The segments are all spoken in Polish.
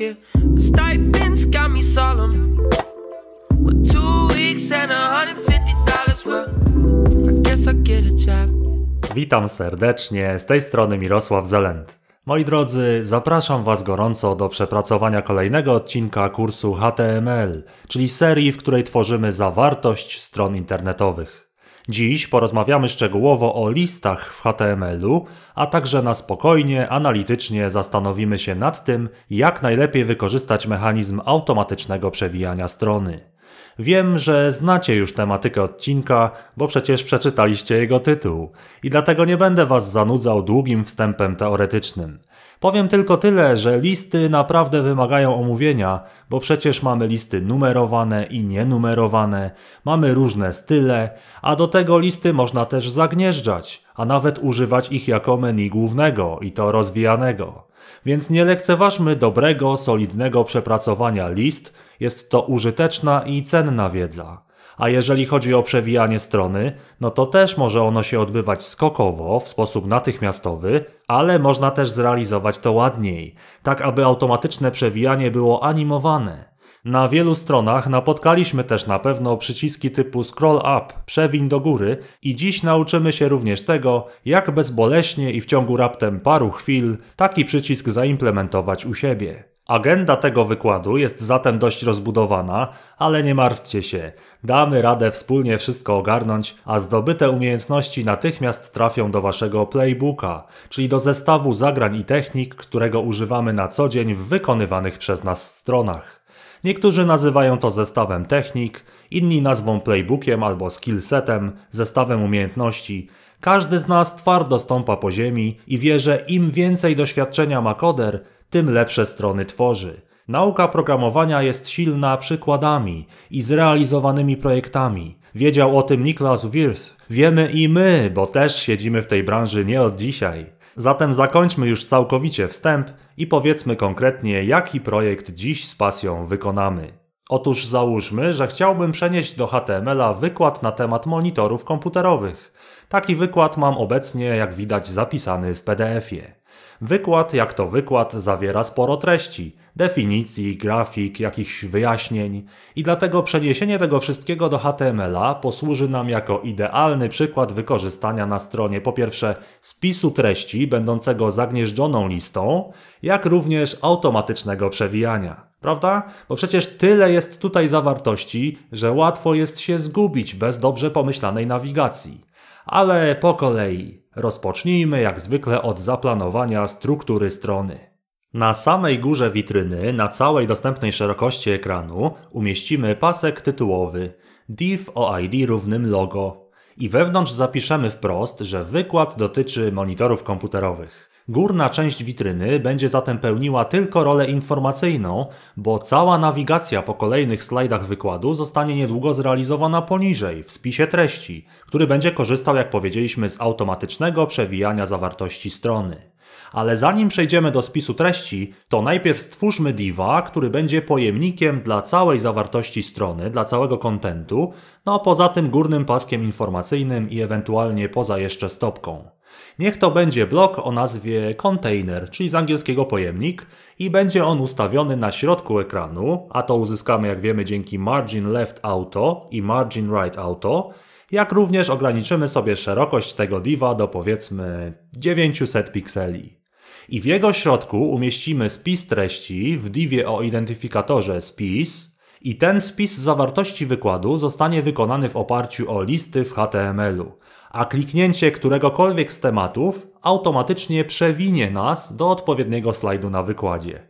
yeah. stipends got me solemn. With two weeks and Witam serdecznie, z tej strony Mirosław Zelent. Moi drodzy, zapraszam Was gorąco do przepracowania kolejnego odcinka kursu HTML, czyli serii, w której tworzymy zawartość stron internetowych. Dziś porozmawiamy szczegółowo o listach w HTML-u, a także na spokojnie, analitycznie zastanowimy się nad tym, jak najlepiej wykorzystać mechanizm automatycznego przewijania strony. Wiem, że znacie już tematykę odcinka, bo przecież przeczytaliście jego tytuł i dlatego nie będę Was zanudzał długim wstępem teoretycznym. Powiem tylko tyle, że listy naprawdę wymagają omówienia, bo przecież mamy listy numerowane i nienumerowane, mamy różne style, a do tego listy można też zagnieżdżać, a nawet używać ich jako menu głównego i to rozwijanego. Więc nie lekceważmy dobrego, solidnego przepracowania list, jest to użyteczna i cenna wiedza. A jeżeli chodzi o przewijanie strony, no to też może ono się odbywać skokowo, w sposób natychmiastowy, ale można też zrealizować to ładniej, tak aby automatyczne przewijanie było animowane. Na wielu stronach napotkaliśmy też na pewno przyciski typu scroll up, przewiń do góry i dziś nauczymy się również tego, jak bezboleśnie i w ciągu raptem paru chwil taki przycisk zaimplementować u siebie. Agenda tego wykładu jest zatem dość rozbudowana, ale nie martwcie się, damy radę wspólnie wszystko ogarnąć, a zdobyte umiejętności natychmiast trafią do waszego playbooka, czyli do zestawu zagrań i technik, którego używamy na co dzień w wykonywanych przez nas stronach. Niektórzy nazywają to zestawem technik, inni nazwą playbookiem albo skillsetem, zestawem umiejętności. Każdy z nas twardo stąpa po ziemi i wie, że im więcej doświadczenia ma koder, tym lepsze strony tworzy. Nauka programowania jest silna przykładami i zrealizowanymi projektami. Wiedział o tym Niklas Wirth. Wiemy i my, bo też siedzimy w tej branży nie od dzisiaj. Zatem zakończmy już całkowicie wstęp i powiedzmy konkretnie, jaki projekt dziś z pasją wykonamy. Otóż załóżmy, że chciałbym przenieść do HTML-a wykład na temat monitorów komputerowych. Taki wykład mam obecnie, jak widać, zapisany w PDF-ie. Wykład, jak to wykład, zawiera sporo treści, definicji, grafik, jakichś wyjaśnień i dlatego przeniesienie tego wszystkiego do HTML-a posłuży nam jako idealny przykład wykorzystania na stronie po pierwsze spisu treści będącego zagnieżdżoną listą, jak również automatycznego przewijania. Prawda? Bo przecież tyle jest tutaj zawartości, że łatwo jest się zgubić bez dobrze pomyślanej nawigacji. Ale po kolei. Rozpocznijmy jak zwykle od zaplanowania struktury strony. Na samej górze witryny, na całej dostępnej szerokości ekranu, umieścimy pasek tytułowy div o ID równym logo i wewnątrz zapiszemy wprost, że wykład dotyczy monitorów komputerowych. Górna część witryny będzie zatem pełniła tylko rolę informacyjną, bo cała nawigacja po kolejnych slajdach wykładu zostanie niedługo zrealizowana poniżej, w spisie treści, który będzie korzystał, jak powiedzieliśmy, z automatycznego przewijania zawartości strony. Ale zanim przejdziemy do spisu treści, to najpierw stwórzmy diva, który będzie pojemnikiem dla całej zawartości strony, dla całego kontentu, no poza tym górnym paskiem informacyjnym i ewentualnie poza jeszcze stopką. Niech to będzie blok o nazwie container, czyli z angielskiego pojemnik i będzie on ustawiony na środku ekranu, a to uzyskamy jak wiemy dzięki margin left auto i margin right auto, jak również ograniczymy sobie szerokość tego diva do powiedzmy 900 pikseli. I w jego środku umieścimy spis treści w divie o identyfikatorze spis i ten spis zawartości wykładu zostanie wykonany w oparciu o listy w HTML-u a kliknięcie któregokolwiek z tematów automatycznie przewinie nas do odpowiedniego slajdu na wykładzie.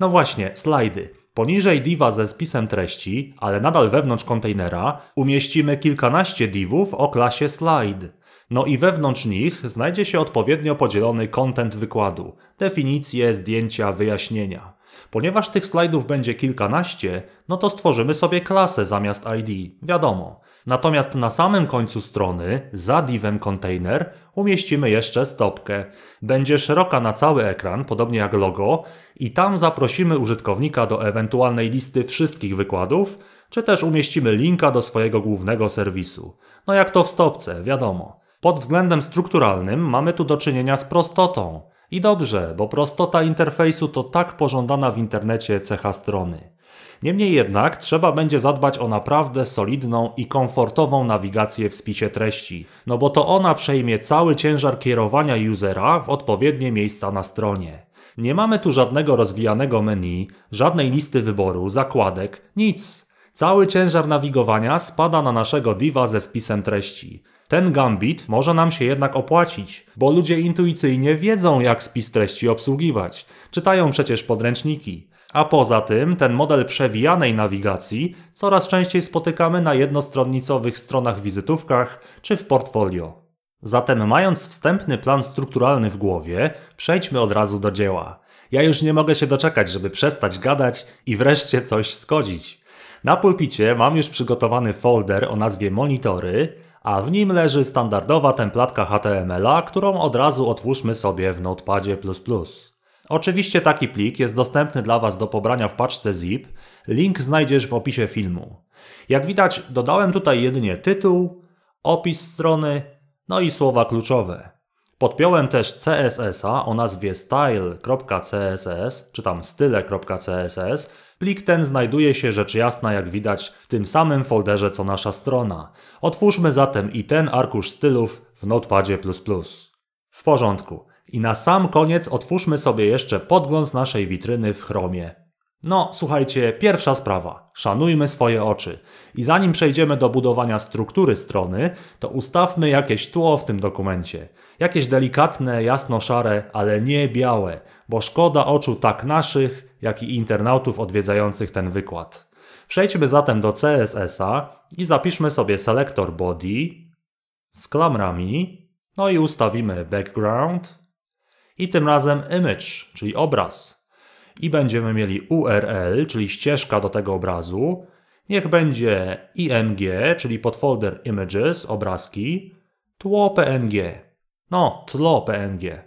No właśnie, slajdy. Poniżej diva ze spisem treści, ale nadal wewnątrz kontejnera, umieścimy kilkanaście divów o klasie slide. No i wewnątrz nich znajdzie się odpowiednio podzielony content wykładu, definicje, zdjęcia, wyjaśnienia. Ponieważ tych slajdów będzie kilkanaście, no to stworzymy sobie klasę zamiast ID, wiadomo. Natomiast na samym końcu strony, za divem container, umieścimy jeszcze stopkę. Będzie szeroka na cały ekran, podobnie jak logo, i tam zaprosimy użytkownika do ewentualnej listy wszystkich wykładów, czy też umieścimy linka do swojego głównego serwisu. No jak to w stopce, wiadomo. Pod względem strukturalnym mamy tu do czynienia z prostotą. I dobrze, bo prostota interfejsu to tak pożądana w internecie cecha strony. Niemniej jednak trzeba będzie zadbać o naprawdę solidną i komfortową nawigację w spisie treści, no bo to ona przejmie cały ciężar kierowania usera w odpowiednie miejsca na stronie. Nie mamy tu żadnego rozwijanego menu, żadnej listy wyboru, zakładek, nic. Cały ciężar nawigowania spada na naszego diva ze spisem treści. Ten gambit może nam się jednak opłacić, bo ludzie intuicyjnie wiedzą, jak spis treści obsługiwać. Czytają przecież podręczniki. A poza tym ten model przewijanej nawigacji coraz częściej spotykamy na jednostronnicowych stronach wizytówkach czy w portfolio. Zatem mając wstępny plan strukturalny w głowie, przejdźmy od razu do dzieła. Ja już nie mogę się doczekać, żeby przestać gadać i wreszcie coś skodzić. Na pulpicie mam już przygotowany folder o nazwie Monitory, a w nim leży standardowa templatka HTML-a, którą od razu otwórzmy sobie w Notepadzie++. Oczywiście taki plik jest dostępny dla Was do pobrania w paczce zip. Link znajdziesz w opisie filmu. Jak widać, dodałem tutaj jedynie tytuł, opis strony, no i słowa kluczowe. Podpiąłem też CSS-a o nazwie style.css, czy tam style.css. Plik ten znajduje się rzecz jasna, jak widać, w tym samym folderze co nasza strona. Otwórzmy zatem i ten arkusz stylów w Notepadzie++. W porządku. I na sam koniec otwórzmy sobie jeszcze podgląd naszej witryny w Chromie. No, słuchajcie, pierwsza sprawa. Szanujmy swoje oczy. I zanim przejdziemy do budowania struktury strony, to ustawmy jakieś tło w tym dokumencie. Jakieś delikatne, jasno-szare, ale nie białe, bo szkoda oczu tak naszych, jak i internautów odwiedzających ten wykład. Przejdźmy zatem do CSS-a i zapiszmy sobie selektor body z klamrami, no i ustawimy background, i tym razem image, czyli obraz. I będziemy mieli URL, czyli ścieżka do tego obrazu. Niech będzie img, czyli podfolder images, obrazki, tło png. No, tło png.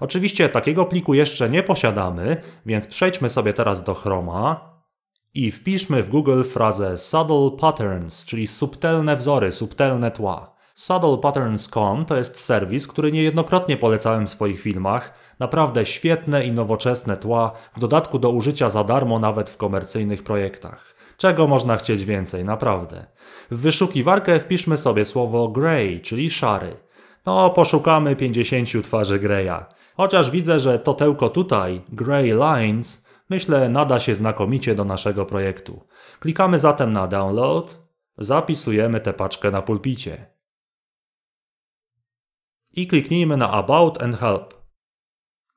Oczywiście takiego pliku jeszcze nie posiadamy, więc przejdźmy sobie teraz do Chroma i wpiszmy w Google frazę subtle patterns, czyli subtelne wzory, subtelne tła. Saddlepatterns.com to jest serwis, który niejednokrotnie polecałem w swoich filmach. Naprawdę świetne i nowoczesne tła, w dodatku do użycia za darmo nawet w komercyjnych projektach. Czego można chcieć więcej, naprawdę. W wyszukiwarkę wpiszmy sobie słowo grey, czyli szary. No, poszukamy 50 twarzy Greya. Chociaż widzę, że totełko tutaj, Grey Lines, myślę nada się znakomicie do naszego projektu. Klikamy zatem na download, zapisujemy tę paczkę na pulpicie i kliknijmy na About and Help.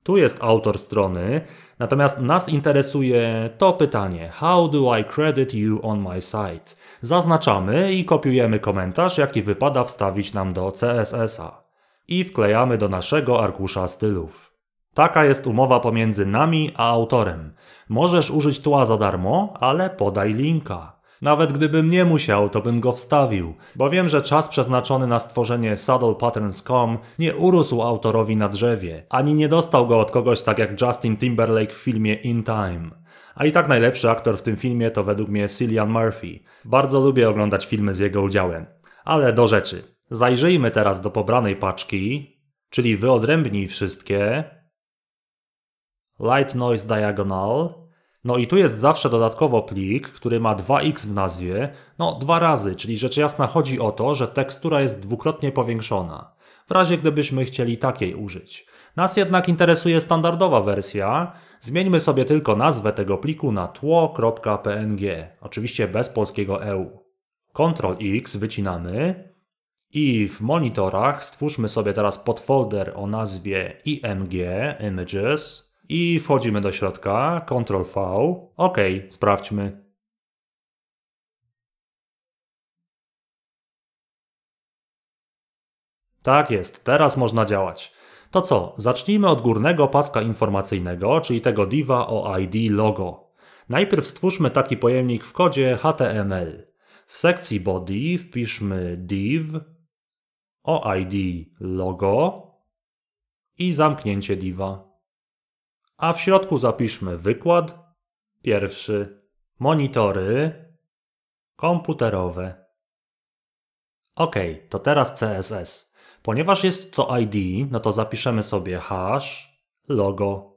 Tu jest autor strony, natomiast nas interesuje to pytanie: How do I credit you on my site? Zaznaczamy i kopiujemy komentarz, jaki wypada wstawić nam do CSS-a i wklejamy do naszego arkusza stylów. Taka jest umowa pomiędzy nami a autorem. Możesz użyć tła za darmo, ale podaj linka. Nawet gdybym nie musiał, to bym go wstawił, bo wiem, że czas przeznaczony na stworzenie saddlepatterns.com nie urósł autorowi na drzewie, ani nie dostał go od kogoś tak jak Justin Timberlake w filmie In Time. A i tak najlepszy aktor w tym filmie to według mnie Cillian Murphy. Bardzo lubię oglądać filmy z jego udziałem. Ale do rzeczy. Zajrzyjmy teraz do pobranej paczki, czyli wyodrębnij wszystkie. Light Noise Diagonal, no i tu jest zawsze dodatkowo plik, który ma 2x w nazwie, no dwa razy, czyli rzecz jasna chodzi o to, że tekstura jest dwukrotnie powiększona, w razie gdybyśmy chcieli takiej użyć. Nas jednak interesuje standardowa wersja, zmieńmy sobie tylko nazwę tego pliku na tło.png, oczywiście bez polskiego EU. Ctrl X wycinamy i w monitorach stwórzmy sobie teraz podfolder o nazwie img, images, i wchodzimy do środka. Ctrl V. OK, sprawdźmy. Tak jest, teraz można działać. To co, zacznijmy od górnego paska informacyjnego, czyli tego diva o ID logo. Najpierw stwórzmy taki pojemnik w kodzie HTML. W sekcji body wpiszmy div o ID logo i zamknięcie diva a w środku zapiszmy wykład pierwszy, monitory komputerowe. Ok, to teraz CSS. Ponieważ jest to ID, no to zapiszemy sobie hash, logo.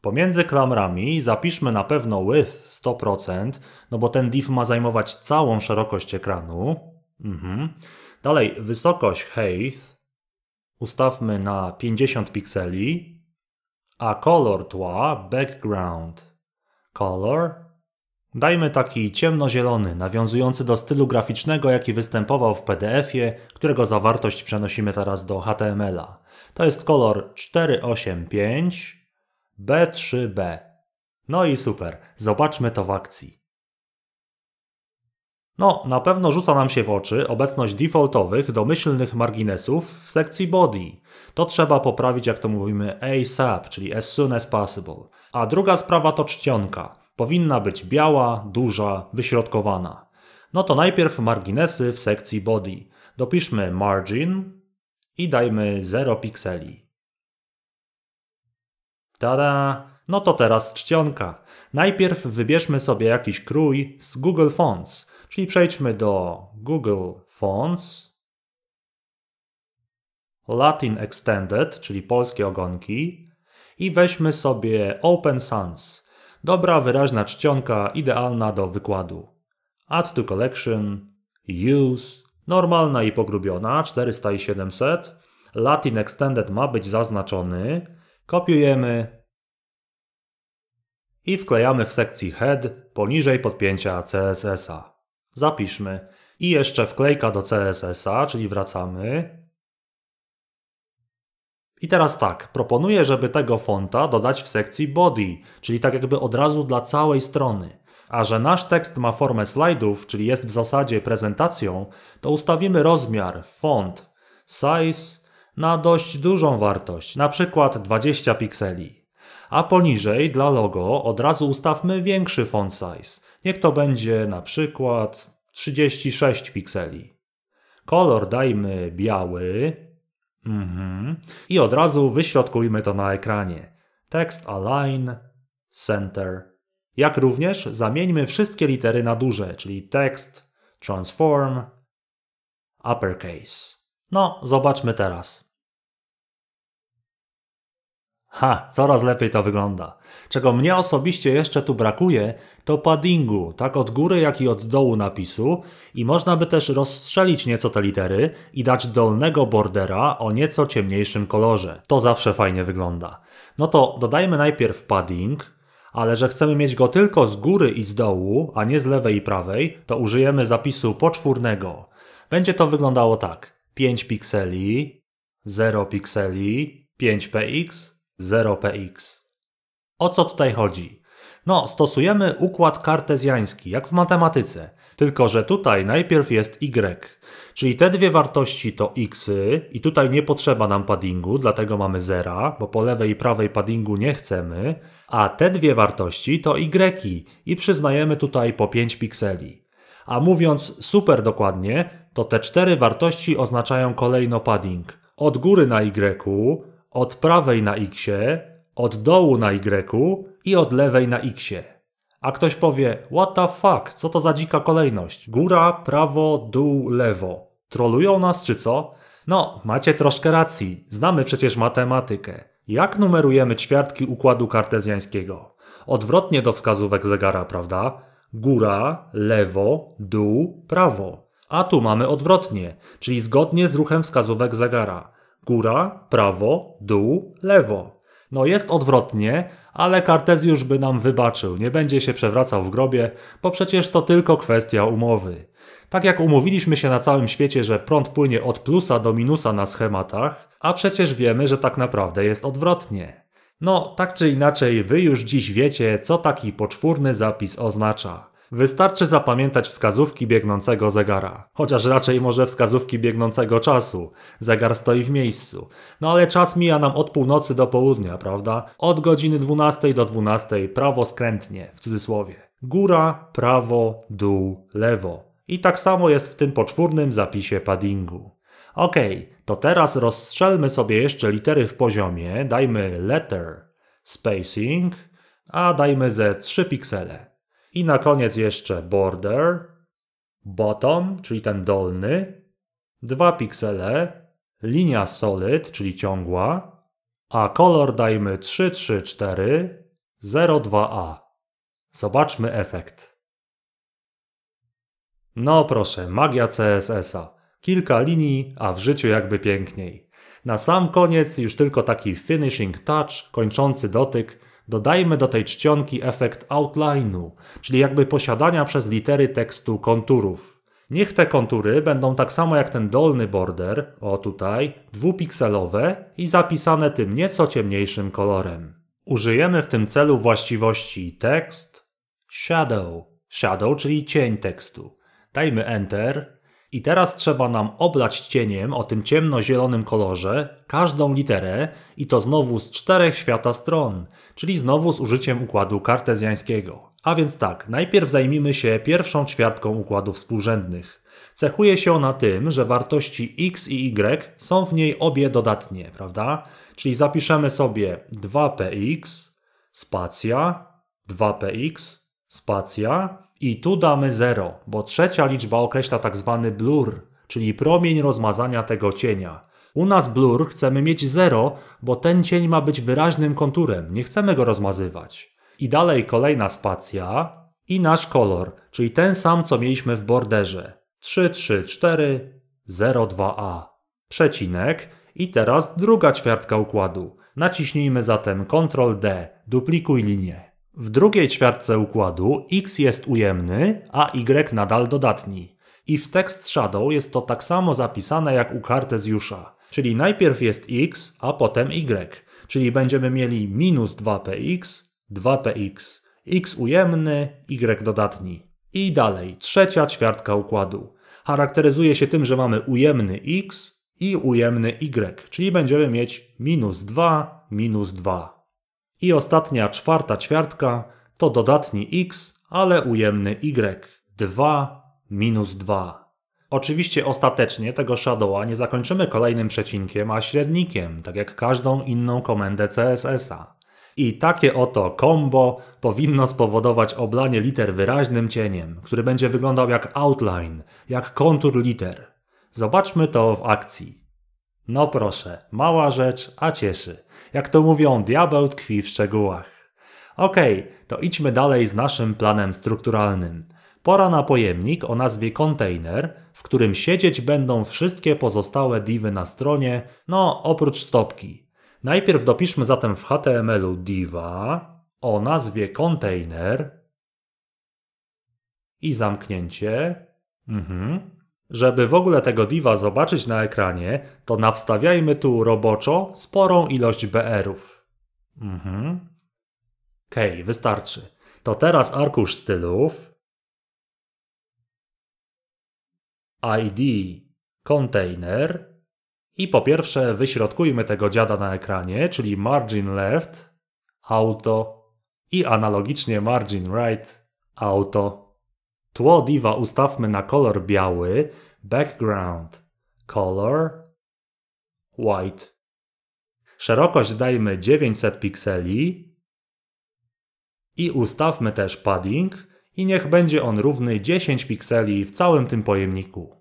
Pomiędzy klamrami zapiszmy na pewno with 100%, no bo ten div ma zajmować całą szerokość ekranu. Mhm. Dalej, wysokość height ustawmy na 50 pikseli. A kolor tła background. Color? Dajmy taki ciemnozielony, nawiązujący do stylu graficznego, jaki występował w PDF-ie, którego zawartość przenosimy teraz do HTML-a. To jest kolor 485 B3B. No i super, zobaczmy to w akcji. No, na pewno rzuca nam się w oczy obecność defaultowych, domyślnych marginesów w sekcji body. To trzeba poprawić, jak to mówimy, ASAP, czyli as soon as possible. A druga sprawa to czcionka. Powinna być biała, duża, wyśrodkowana. No to najpierw marginesy w sekcji body. Dopiszmy margin i dajmy 0 pikseli. Tada! No to teraz czcionka. Najpierw wybierzmy sobie jakiś krój z Google Fonts. Czyli przejdźmy do Google Fonts, Latin Extended, czyli polskie ogonki i weźmy sobie Open Sans. Dobra, wyraźna czcionka, idealna do wykładu. Add to Collection, Use, normalna i pogrubiona, 400 i 700. Latin Extended ma być zaznaczony. Kopiujemy i wklejamy w sekcji Head poniżej podpięcia CSS-a. Zapiszmy. I jeszcze wklejka do CSS-a, czyli wracamy. I teraz tak, proponuję, żeby tego fonta dodać w sekcji body, czyli tak jakby od razu dla całej strony. A że nasz tekst ma formę slajdów, czyli jest w zasadzie prezentacją, to ustawimy rozmiar, font, size na dość dużą wartość, na przykład 20 pikseli. A poniżej dla logo od razu ustawmy większy font size, Niech to będzie na przykład 36 pikseli. Kolor dajmy biały. Mhm. I od razu wyśrodkujmy to na ekranie. Text align, center. Jak również zamieńmy wszystkie litery na duże, czyli text, transform, uppercase. No, zobaczmy teraz. Ha, coraz lepiej to wygląda. Czego mnie osobiście jeszcze tu brakuje, to paddingu, tak od góry, jak i od dołu napisu i można by też rozstrzelić nieco te litery i dać dolnego bordera o nieco ciemniejszym kolorze. To zawsze fajnie wygląda. No to dodajmy najpierw padding, ale że chcemy mieć go tylko z góry i z dołu, a nie z lewej i prawej, to użyjemy zapisu poczwórnego. Będzie to wyglądało tak. 5 pikseli, 0 pikseli, 5px, 0px. O co tutaj chodzi? No, stosujemy układ kartezjański, jak w matematyce, tylko że tutaj najpierw jest y, czyli te dwie wartości to x i tutaj nie potrzeba nam paddingu, dlatego mamy 0, bo po lewej i prawej paddingu nie chcemy, a te dwie wartości to y -i, i przyznajemy tutaj po 5 pikseli. A mówiąc super dokładnie, to te cztery wartości oznaczają kolejno padding. Od góry na y, od prawej na x, od dołu na y i od lewej na x. A ktoś powie, what the fuck, co to za dzika kolejność? Góra, prawo, dół, lewo. Trolują nas czy co? No, macie troszkę racji, znamy przecież matematykę. Jak numerujemy ćwiartki układu kartezjańskiego? Odwrotnie do wskazówek zegara, prawda? Góra, lewo, dół, prawo. A tu mamy odwrotnie, czyli zgodnie z ruchem wskazówek zegara góra, prawo, dół, lewo. No jest odwrotnie, ale Kartezjusz by nam wybaczył, nie będzie się przewracał w grobie, bo przecież to tylko kwestia umowy. Tak jak umówiliśmy się na całym świecie, że prąd płynie od plusa do minusa na schematach, a przecież wiemy, że tak naprawdę jest odwrotnie. No, tak czy inaczej, wy już dziś wiecie, co taki poczwórny zapis oznacza. Wystarczy zapamiętać wskazówki biegnącego zegara, chociaż raczej może wskazówki biegnącego czasu. Zegar stoi w miejscu. No ale czas mija nam od północy do południa, prawda? Od godziny 12 do 12 prawo skrętnie, w cudzysłowie. Góra, prawo, dół, lewo. I tak samo jest w tym poczwórnym zapisie paddingu. Okej, okay, to teraz rozstrzelmy sobie jeszcze litery w poziomie, dajmy letter, spacing, a dajmy ze 3 piksele. I na koniec jeszcze border, bottom, czyli ten dolny, 2 piksele, linia solid, czyli ciągła, a kolor dajmy 33402 a Zobaczmy efekt. No proszę, magia CSS-a. Kilka linii, a w życiu jakby piękniej. Na sam koniec już tylko taki finishing touch, kończący dotyk, Dodajmy do tej czcionki efekt outline'u, czyli jakby posiadania przez litery tekstu konturów. Niech te kontury będą tak samo jak ten dolny border, o tutaj, dwupikselowe i zapisane tym nieco ciemniejszym kolorem. Użyjemy w tym celu właściwości tekst, shadow, shadow, czyli cień tekstu. Dajmy Enter i teraz trzeba nam oblać cieniem o tym ciemno-zielonym kolorze każdą literę i to znowu z czterech świata stron, czyli znowu z użyciem układu kartezjańskiego. A więc tak, najpierw zajmijmy się pierwszą ćwiartką układów współrzędnych. Cechuje się ona tym, że wartości x i y są w niej obie dodatnie, prawda? Czyli zapiszemy sobie 2px spacja 2px spacja i tu damy 0, bo trzecia liczba określa tak zwany blur, czyli promień rozmazania tego cienia. U nas blur chcemy mieć 0, bo ten cień ma być wyraźnym konturem, nie chcemy go rozmazywać. I dalej kolejna spacja i nasz kolor, czyli ten sam co mieliśmy w borderze. 3, 3, 4, 0, 2a. Przecinek i teraz druga ćwiartka układu. Naciśnijmy zatem Ctrl D, duplikuj linię. W drugiej ćwiartce układu x jest ujemny, a y nadal dodatni. I w tekst shadow jest to tak samo zapisane jak u Kartezjusza. Czyli najpierw jest x, a potem y. Czyli będziemy mieli minus 2px, 2px, x ujemny, y dodatni. I dalej, trzecia ćwiartka układu. Charakteryzuje się tym, że mamy ujemny x i ujemny y, czyli będziemy mieć minus 2, minus 2. I ostatnia, czwarta ćwiartka to dodatni x, ale ujemny y, 2, minus 2. Oczywiście ostatecznie tego shadowa nie zakończymy kolejnym przecinkiem, a średnikiem, tak jak każdą inną komendę CSS-a. I takie oto combo powinno spowodować oblanie liter wyraźnym cieniem, który będzie wyglądał jak outline, jak kontur liter. Zobaczmy to w akcji. No proszę, mała rzecz, a cieszy. Jak to mówią, diabeł tkwi w szczegółach. Okej, okay, to idźmy dalej z naszym planem strukturalnym. Pora na pojemnik o nazwie container, w którym siedzieć będą wszystkie pozostałe divy na stronie, no oprócz stopki. Najpierw dopiszmy zatem w HTML-u diva o nazwie container i zamknięcie. Mhm. Żeby w ogóle tego diva zobaczyć na ekranie, to nawstawiajmy tu roboczo sporą ilość BR-ów. Mhm. Okej, okay, wystarczy. To teraz arkusz stylów. ID container i po pierwsze wyśrodkujmy tego dziada na ekranie, czyli margin left auto i analogicznie margin right auto. Tło diva ustawmy na kolor biały, background color white. Szerokość dajmy 900 pikseli i ustawmy też padding i niech będzie on równy 10 pikseli w całym tym pojemniku.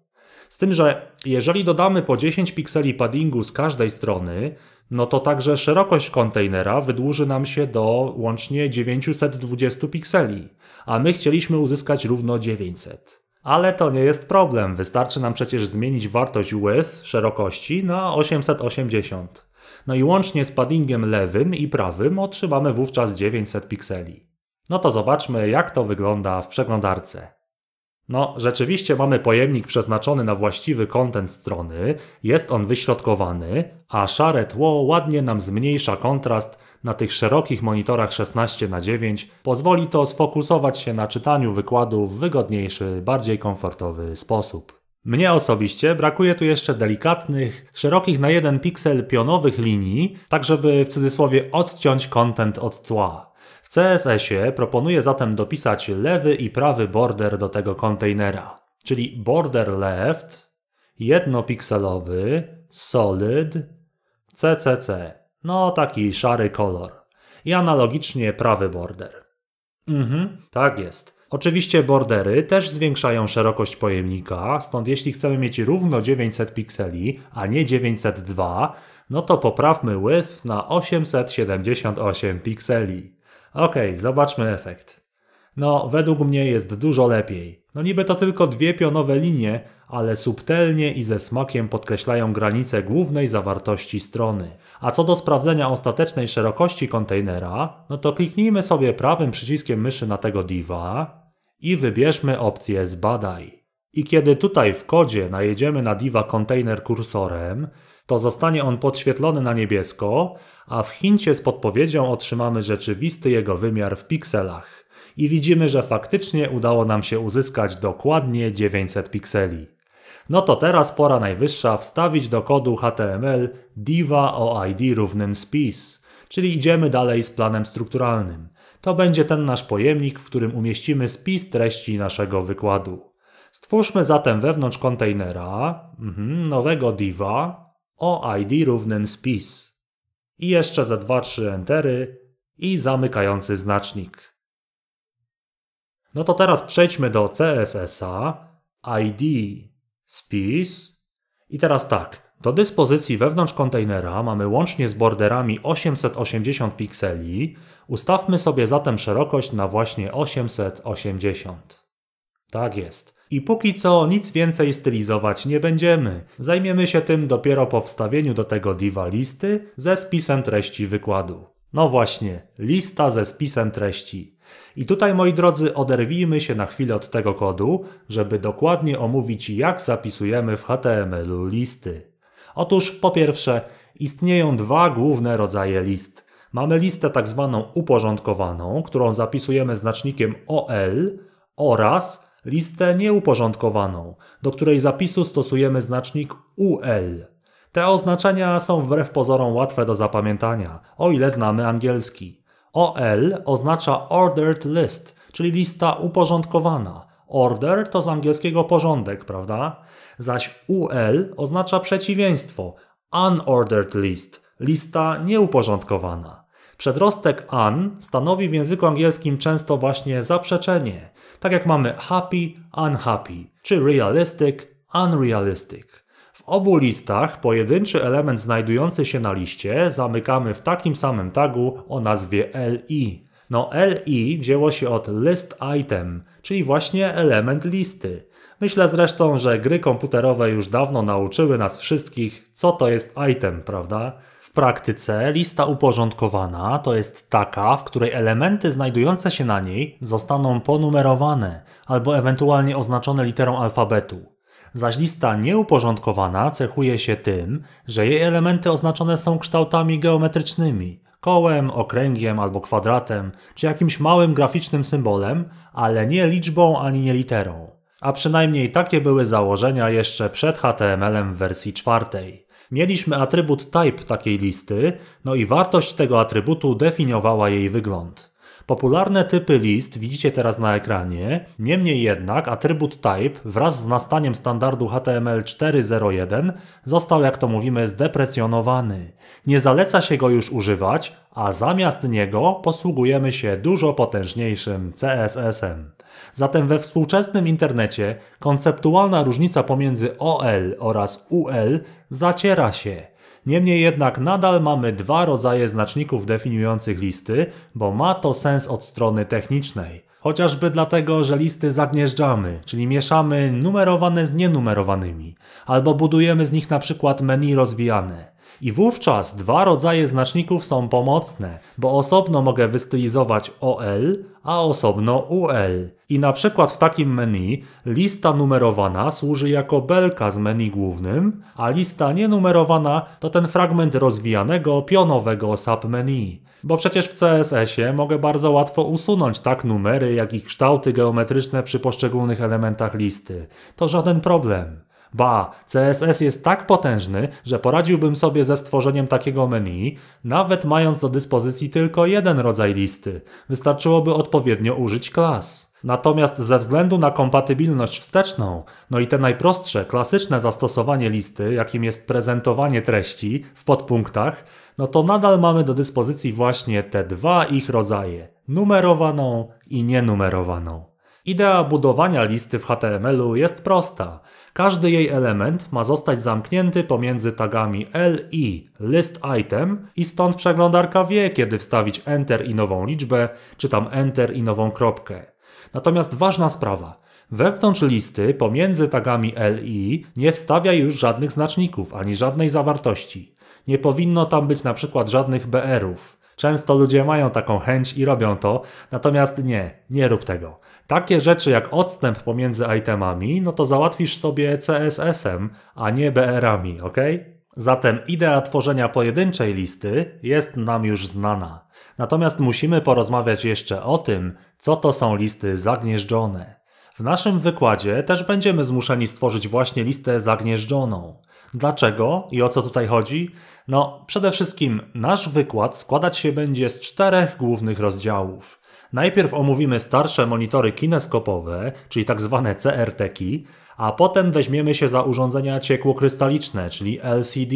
Z tym, że jeżeli dodamy po 10 pikseli paddingu z każdej strony, no to także szerokość kontenera wydłuży nam się do łącznie 920 pikseli, a my chcieliśmy uzyskać równo 900. Ale to nie jest problem, wystarczy nam przecież zmienić wartość width, szerokości, na 880. No i łącznie z paddingiem lewym i prawym otrzymamy wówczas 900 pikseli. No to zobaczmy, jak to wygląda w przeglądarce. No, rzeczywiście mamy pojemnik przeznaczony na właściwy kontent strony, jest on wyśrodkowany, a szare tło ładnie nam zmniejsza kontrast na tych szerokich monitorach 16 na 9 pozwoli to sfokusować się na czytaniu wykładu w wygodniejszy, bardziej komfortowy sposób. Mnie osobiście brakuje tu jeszcze delikatnych, szerokich na jeden piksel pionowych linii, tak żeby w cudzysłowie odciąć kontent od tła. W CSS-ie proponuję zatem dopisać lewy i prawy border do tego kontejnera, czyli border left, jednopikselowy, solid, ccc, no taki szary kolor i analogicznie prawy border. Mhm, tak jest. Oczywiście bordery też zwiększają szerokość pojemnika, stąd jeśli chcemy mieć równo 900 pikseli, a nie 902, no to poprawmy width na 878 pikseli. Okej, okay, zobaczmy efekt. No, według mnie jest dużo lepiej. No niby to tylko dwie pionowe linie, ale subtelnie i ze smakiem podkreślają granice głównej zawartości strony. A co do sprawdzenia ostatecznej szerokości kontenera, no to kliknijmy sobie prawym przyciskiem myszy na tego diva i wybierzmy opcję Zbadaj. I kiedy tutaj w kodzie najedziemy na diva container kursorem, to zostanie on podświetlony na niebiesko, a w hincie z podpowiedzią otrzymamy rzeczywisty jego wymiar w pikselach. I widzimy, że faktycznie udało nam się uzyskać dokładnie 900 pikseli. No to teraz pora najwyższa wstawić do kodu HTML diva o id równym spis, czyli idziemy dalej z planem strukturalnym. To będzie ten nasz pojemnik, w którym umieścimy spis treści naszego wykładu. Stwórzmy zatem wewnątrz kontejnera mhm, nowego diva o id równym spis. I jeszcze za 2-3 entery i zamykający znacznik. No to teraz przejdźmy do CSS-a, id spis. I teraz tak, do dyspozycji wewnątrz kontejnera mamy łącznie z borderami 880 pikseli. Ustawmy sobie zatem szerokość na właśnie 880. Tak jest. I póki co nic więcej stylizować nie będziemy. Zajmiemy się tym dopiero po wstawieniu do tego diva listy ze spisem treści wykładu. No właśnie, lista ze spisem treści. I tutaj, moi drodzy, oderwijmy się na chwilę od tego kodu, żeby dokładnie omówić, jak zapisujemy w HTML-u listy. Otóż, po pierwsze, istnieją dwa główne rodzaje list. Mamy listę tak zwaną uporządkowaną, którą zapisujemy znacznikiem OL oraz listę nieuporządkowaną, do której zapisu stosujemy znacznik UL. Te oznaczenia są wbrew pozorom łatwe do zapamiętania, o ile znamy angielski. OL oznacza ordered list, czyli lista uporządkowana. Order to z angielskiego porządek, prawda? Zaś UL oznacza przeciwieństwo unordered list, lista nieuporządkowana. Przedrostek an stanowi w języku angielskim często właśnie zaprzeczenie, tak jak mamy happy, unhappy, czy realistic, unrealistic. W obu listach pojedynczy element znajdujący się na liście zamykamy w takim samym tagu o nazwie li. No li wzięło się od list item, czyli właśnie element listy. Myślę zresztą, że gry komputerowe już dawno nauczyły nas wszystkich, co to jest item, prawda? praktyce lista uporządkowana to jest taka, w której elementy znajdujące się na niej zostaną ponumerowane albo ewentualnie oznaczone literą alfabetu. Zaś lista nieuporządkowana cechuje się tym, że jej elementy oznaczone są kształtami geometrycznymi kołem, okręgiem albo kwadratem, czy jakimś małym graficznym symbolem, ale nie liczbą ani nie literą. A przynajmniej takie były założenia jeszcze przed HTML-em w wersji czwartej. Mieliśmy atrybut type takiej listy, no i wartość tego atrybutu definiowała jej wygląd. Popularne typy list widzicie teraz na ekranie, niemniej jednak atrybut type wraz z nastaniem standardu HTML 4.0.1 został, jak to mówimy, zdeprecjonowany. Nie zaleca się go już używać, a zamiast niego posługujemy się dużo potężniejszym CSS-em. Zatem we współczesnym internecie konceptualna różnica pomiędzy OL oraz UL zaciera się. Niemniej jednak nadal mamy dwa rodzaje znaczników definiujących listy, bo ma to sens od strony technicznej. Chociażby dlatego, że listy zagnieżdżamy, czyli mieszamy numerowane z nienumerowanymi, albo budujemy z nich na przykład menu rozwijane. I wówczas dwa rodzaje znaczników są pomocne, bo osobno mogę wystylizować OL, a osobno UL. I na przykład w takim menu lista numerowana służy jako belka z menu głównym, a lista nienumerowana to ten fragment rozwijanego pionowego submenu. Bo przecież w CSS-ie mogę bardzo łatwo usunąć tak numery, jak i kształty geometryczne przy poszczególnych elementach listy. To żaden problem. Ba, CSS jest tak potężny, że poradziłbym sobie ze stworzeniem takiego menu, nawet mając do dyspozycji tylko jeden rodzaj listy. Wystarczyłoby odpowiednio użyć klas. Natomiast ze względu na kompatybilność wsteczną, no i te najprostsze, klasyczne zastosowanie listy, jakim jest prezentowanie treści w podpunktach, no to nadal mamy do dyspozycji właśnie te dwa ich rodzaje: numerowaną i nienumerowaną. Idea budowania listy w HTML-u jest prosta. Każdy jej element ma zostać zamknięty pomiędzy tagami li list item i stąd przeglądarka wie, kiedy wstawić enter i nową liczbę, czy tam enter i nową kropkę. Natomiast ważna sprawa. Wewnątrz listy pomiędzy tagami li nie wstawia już żadnych znaczników ani żadnej zawartości. Nie powinno tam być na przykład żadnych BR-ów. Często ludzie mają taką chęć i robią to, natomiast nie, nie rób tego. Takie rzeczy jak odstęp pomiędzy itemami, no to załatwisz sobie CSS-em, a nie BR-ami, ok? Zatem idea tworzenia pojedynczej listy jest nam już znana. Natomiast musimy porozmawiać jeszcze o tym, co to są listy zagnieżdżone. W naszym wykładzie też będziemy zmuszeni stworzyć właśnie listę zagnieżdżoną. Dlaczego i o co tutaj chodzi? No, przede wszystkim nasz wykład składać się będzie z czterech głównych rozdziałów. Najpierw omówimy starsze monitory kineskopowe, czyli tak zwane CRT-ki, a potem weźmiemy się za urządzenia ciekłokrystaliczne, czyli LCD.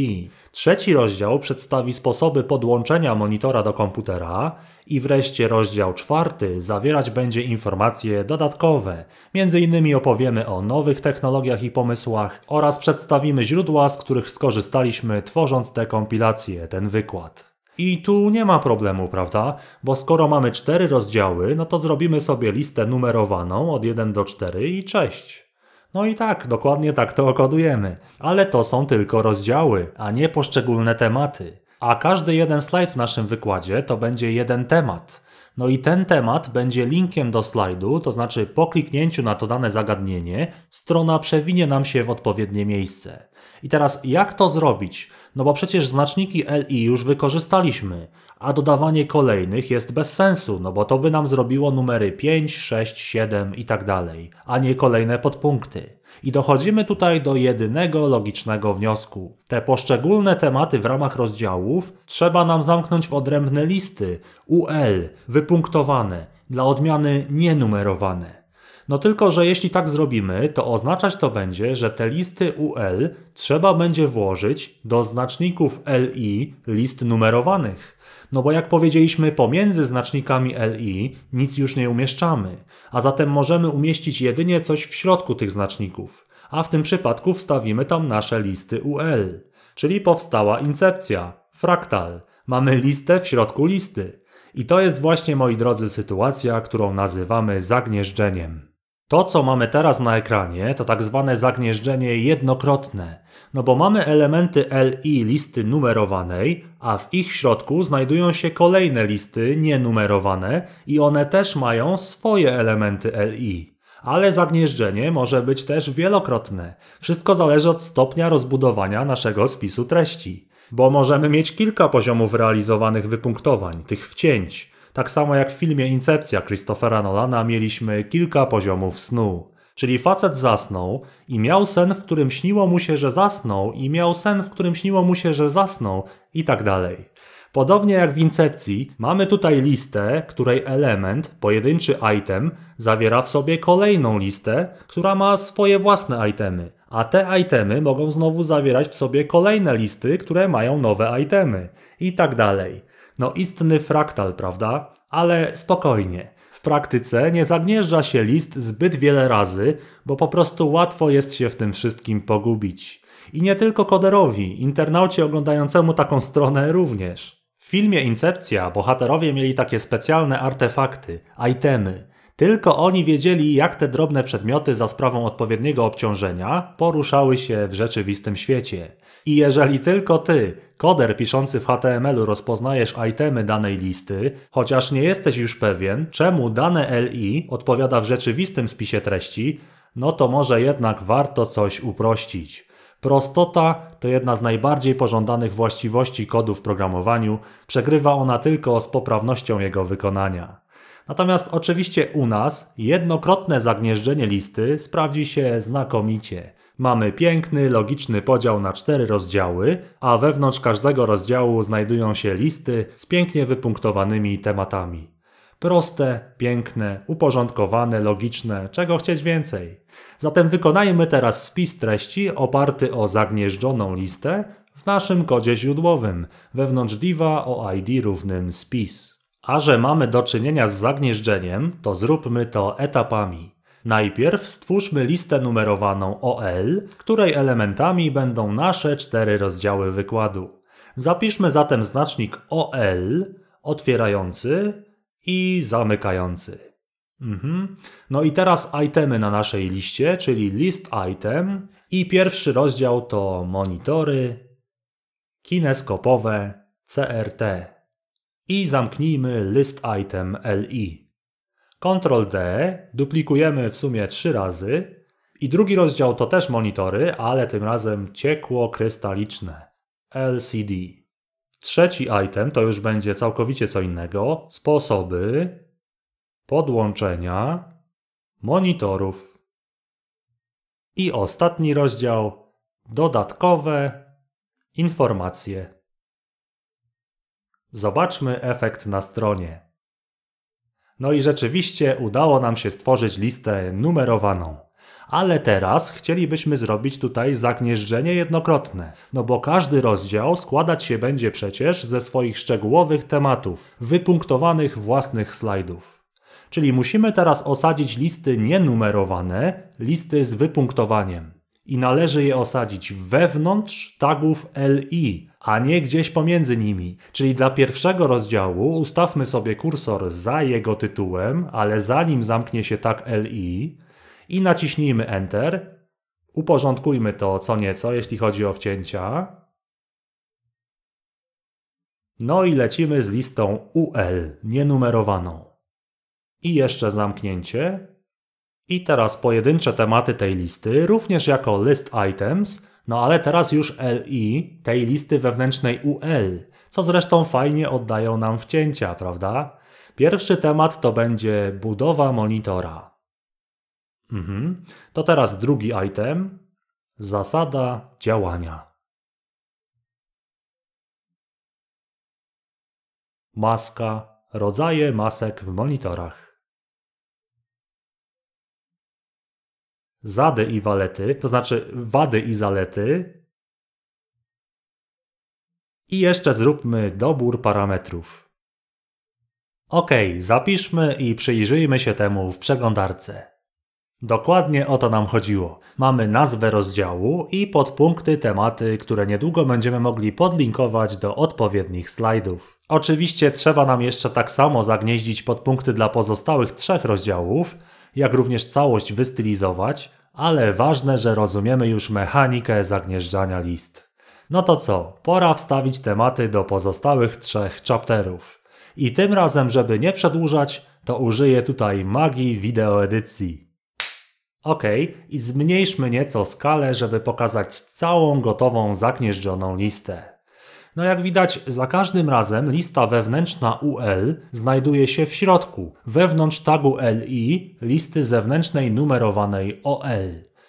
Trzeci rozdział przedstawi sposoby podłączenia monitora do komputera i wreszcie rozdział czwarty zawierać będzie informacje dodatkowe. Między innymi opowiemy o nowych technologiach i pomysłach oraz przedstawimy źródła, z których skorzystaliśmy tworząc tę kompilację, ten wykład. I tu nie ma problemu, prawda? Bo skoro mamy cztery rozdziały, no to zrobimy sobie listę numerowaną od 1 do 4 i cześć. No i tak, dokładnie tak to okodujemy. Ale to są tylko rozdziały, a nie poszczególne tematy. A każdy jeden slajd w naszym wykładzie to będzie jeden temat. No i ten temat będzie linkiem do slajdu, to znaczy po kliknięciu na to dane zagadnienie, strona przewinie nam się w odpowiednie miejsce. I teraz jak to zrobić? No bo przecież znaczniki LI już wykorzystaliśmy, a dodawanie kolejnych jest bez sensu, no bo to by nam zrobiło numery 5, 6, 7 i tak dalej, a nie kolejne podpunkty. I dochodzimy tutaj do jedynego logicznego wniosku. Te poszczególne tematy w ramach rozdziałów trzeba nam zamknąć w odrębne listy UL, wypunktowane, dla odmiany nienumerowane. No tylko, że jeśli tak zrobimy, to oznaczać to będzie, że te listy UL trzeba będzie włożyć do znaczników LI list numerowanych. No bo jak powiedzieliśmy, pomiędzy znacznikami LI nic już nie umieszczamy, a zatem możemy umieścić jedynie coś w środku tych znaczników, a w tym przypadku wstawimy tam nasze listy UL. Czyli powstała incepcja, fraktal. Mamy listę w środku listy. I to jest właśnie, moi drodzy, sytuacja, którą nazywamy zagnieżdżeniem. To, co mamy teraz na ekranie, to tak zwane zagnieżdżenie jednokrotne, no bo mamy elementy LI listy numerowanej, a w ich środku znajdują się kolejne listy nienumerowane i one też mają swoje elementy LI. Ale zagnieżdżenie może być też wielokrotne. Wszystko zależy od stopnia rozbudowania naszego spisu treści. Bo możemy mieć kilka poziomów realizowanych wypunktowań, tych wcięć, tak samo jak w filmie Incepcja Christophera Nolana mieliśmy kilka poziomów snu. Czyli facet zasnął i miał sen, w którym śniło mu się, że zasnął, i miał sen, w którym śniło mu się, że zasnął, i tak dalej. Podobnie jak w Incepcji, mamy tutaj listę, której element, pojedynczy item, zawiera w sobie kolejną listę, która ma swoje własne itemy, a te itemy mogą znowu zawierać w sobie kolejne listy, które mają nowe itemy, i tak dalej. No istny fraktal, prawda? Ale spokojnie. W praktyce nie zagnieżdża się list zbyt wiele razy, bo po prostu łatwo jest się w tym wszystkim pogubić. I nie tylko koderowi, internaucie oglądającemu taką stronę również. W filmie Incepcja bohaterowie mieli takie specjalne artefakty, itemy. Tylko oni wiedzieli, jak te drobne przedmioty za sprawą odpowiedniego obciążenia poruszały się w rzeczywistym świecie. I jeżeli tylko ty, koder piszący w HTML-u, rozpoznajesz itemy danej listy, chociaż nie jesteś już pewien, czemu dane li odpowiada w rzeczywistym spisie treści, no to może jednak warto coś uprościć. Prostota to jedna z najbardziej pożądanych właściwości kodu w programowaniu, przegrywa ona tylko z poprawnością jego wykonania. Natomiast oczywiście u nas jednokrotne zagnieżdżenie listy sprawdzi się znakomicie. Mamy piękny, logiczny podział na cztery rozdziały, a wewnątrz każdego rozdziału znajdują się listy z pięknie wypunktowanymi tematami. Proste, piękne, uporządkowane, logiczne, czego chcieć więcej. Zatem wykonajmy teraz spis treści oparty o zagnieżdżoną listę w naszym kodzie źródłowym, wewnątrz diva o id równym spis. A że mamy do czynienia z zagnieżdżeniem, to zróbmy to etapami. Najpierw stwórzmy listę numerowaną OL, której elementami będą nasze cztery rozdziały wykładu. Zapiszmy zatem znacznik OL otwierający i zamykający. Mhm. No i teraz itemy na naszej liście, czyli list item i pierwszy rozdział to monitory, kineskopowe, CRT i zamknijmy list item LI. Ctrl D, duplikujemy w sumie trzy razy. I drugi rozdział to też monitory, ale tym razem ciekło krystaliczne LCD. Trzeci item to już będzie całkowicie co innego. Sposoby podłączenia monitorów. I ostatni rozdział dodatkowe informacje. Zobaczmy efekt na stronie. No i rzeczywiście udało nam się stworzyć listę numerowaną. Ale teraz chcielibyśmy zrobić tutaj zagnieżdżenie jednokrotne, no bo każdy rozdział składać się będzie przecież ze swoich szczegółowych tematów, wypunktowanych własnych slajdów. Czyli musimy teraz osadzić listy nienumerowane, listy z wypunktowaniem. I należy je osadzić wewnątrz tagów LI, a nie gdzieś pomiędzy nimi. Czyli dla pierwszego rozdziału ustawmy sobie kursor za jego tytułem, ale zanim zamknie się tak LI i naciśnijmy Enter. Uporządkujmy to co nieco, jeśli chodzi o wcięcia. No i lecimy z listą UL, nienumerowaną. I jeszcze zamknięcie. I teraz pojedyncze tematy tej listy, również jako list items, no ale teraz już LI tej listy wewnętrznej UL, co zresztą fajnie oddają nam wcięcia, prawda? Pierwszy temat to będzie budowa monitora. Mhm. To teraz drugi item. Zasada działania. Maska, rodzaje masek w monitorach. zady i walety, to znaczy wady i zalety. I jeszcze zróbmy dobór parametrów. OK, zapiszmy i przyjrzyjmy się temu w przeglądarce. Dokładnie o to nam chodziło. Mamy nazwę rozdziału i podpunkty tematy, które niedługo będziemy mogli podlinkować do odpowiednich slajdów. Oczywiście trzeba nam jeszcze tak samo zagnieździć podpunkty dla pozostałych trzech rozdziałów, jak również całość wystylizować, ale ważne, że rozumiemy już mechanikę zagnieżdżania list. No to co, pora wstawić tematy do pozostałych trzech chapterów. I tym razem, żeby nie przedłużać, to użyję tutaj magii wideoedycji. OK, i zmniejszmy nieco skalę, żeby pokazać całą gotową zagnieżdżoną listę. No jak widać, za każdym razem lista wewnętrzna UL znajduje się w środku, wewnątrz tagu LI listy zewnętrznej numerowanej OL.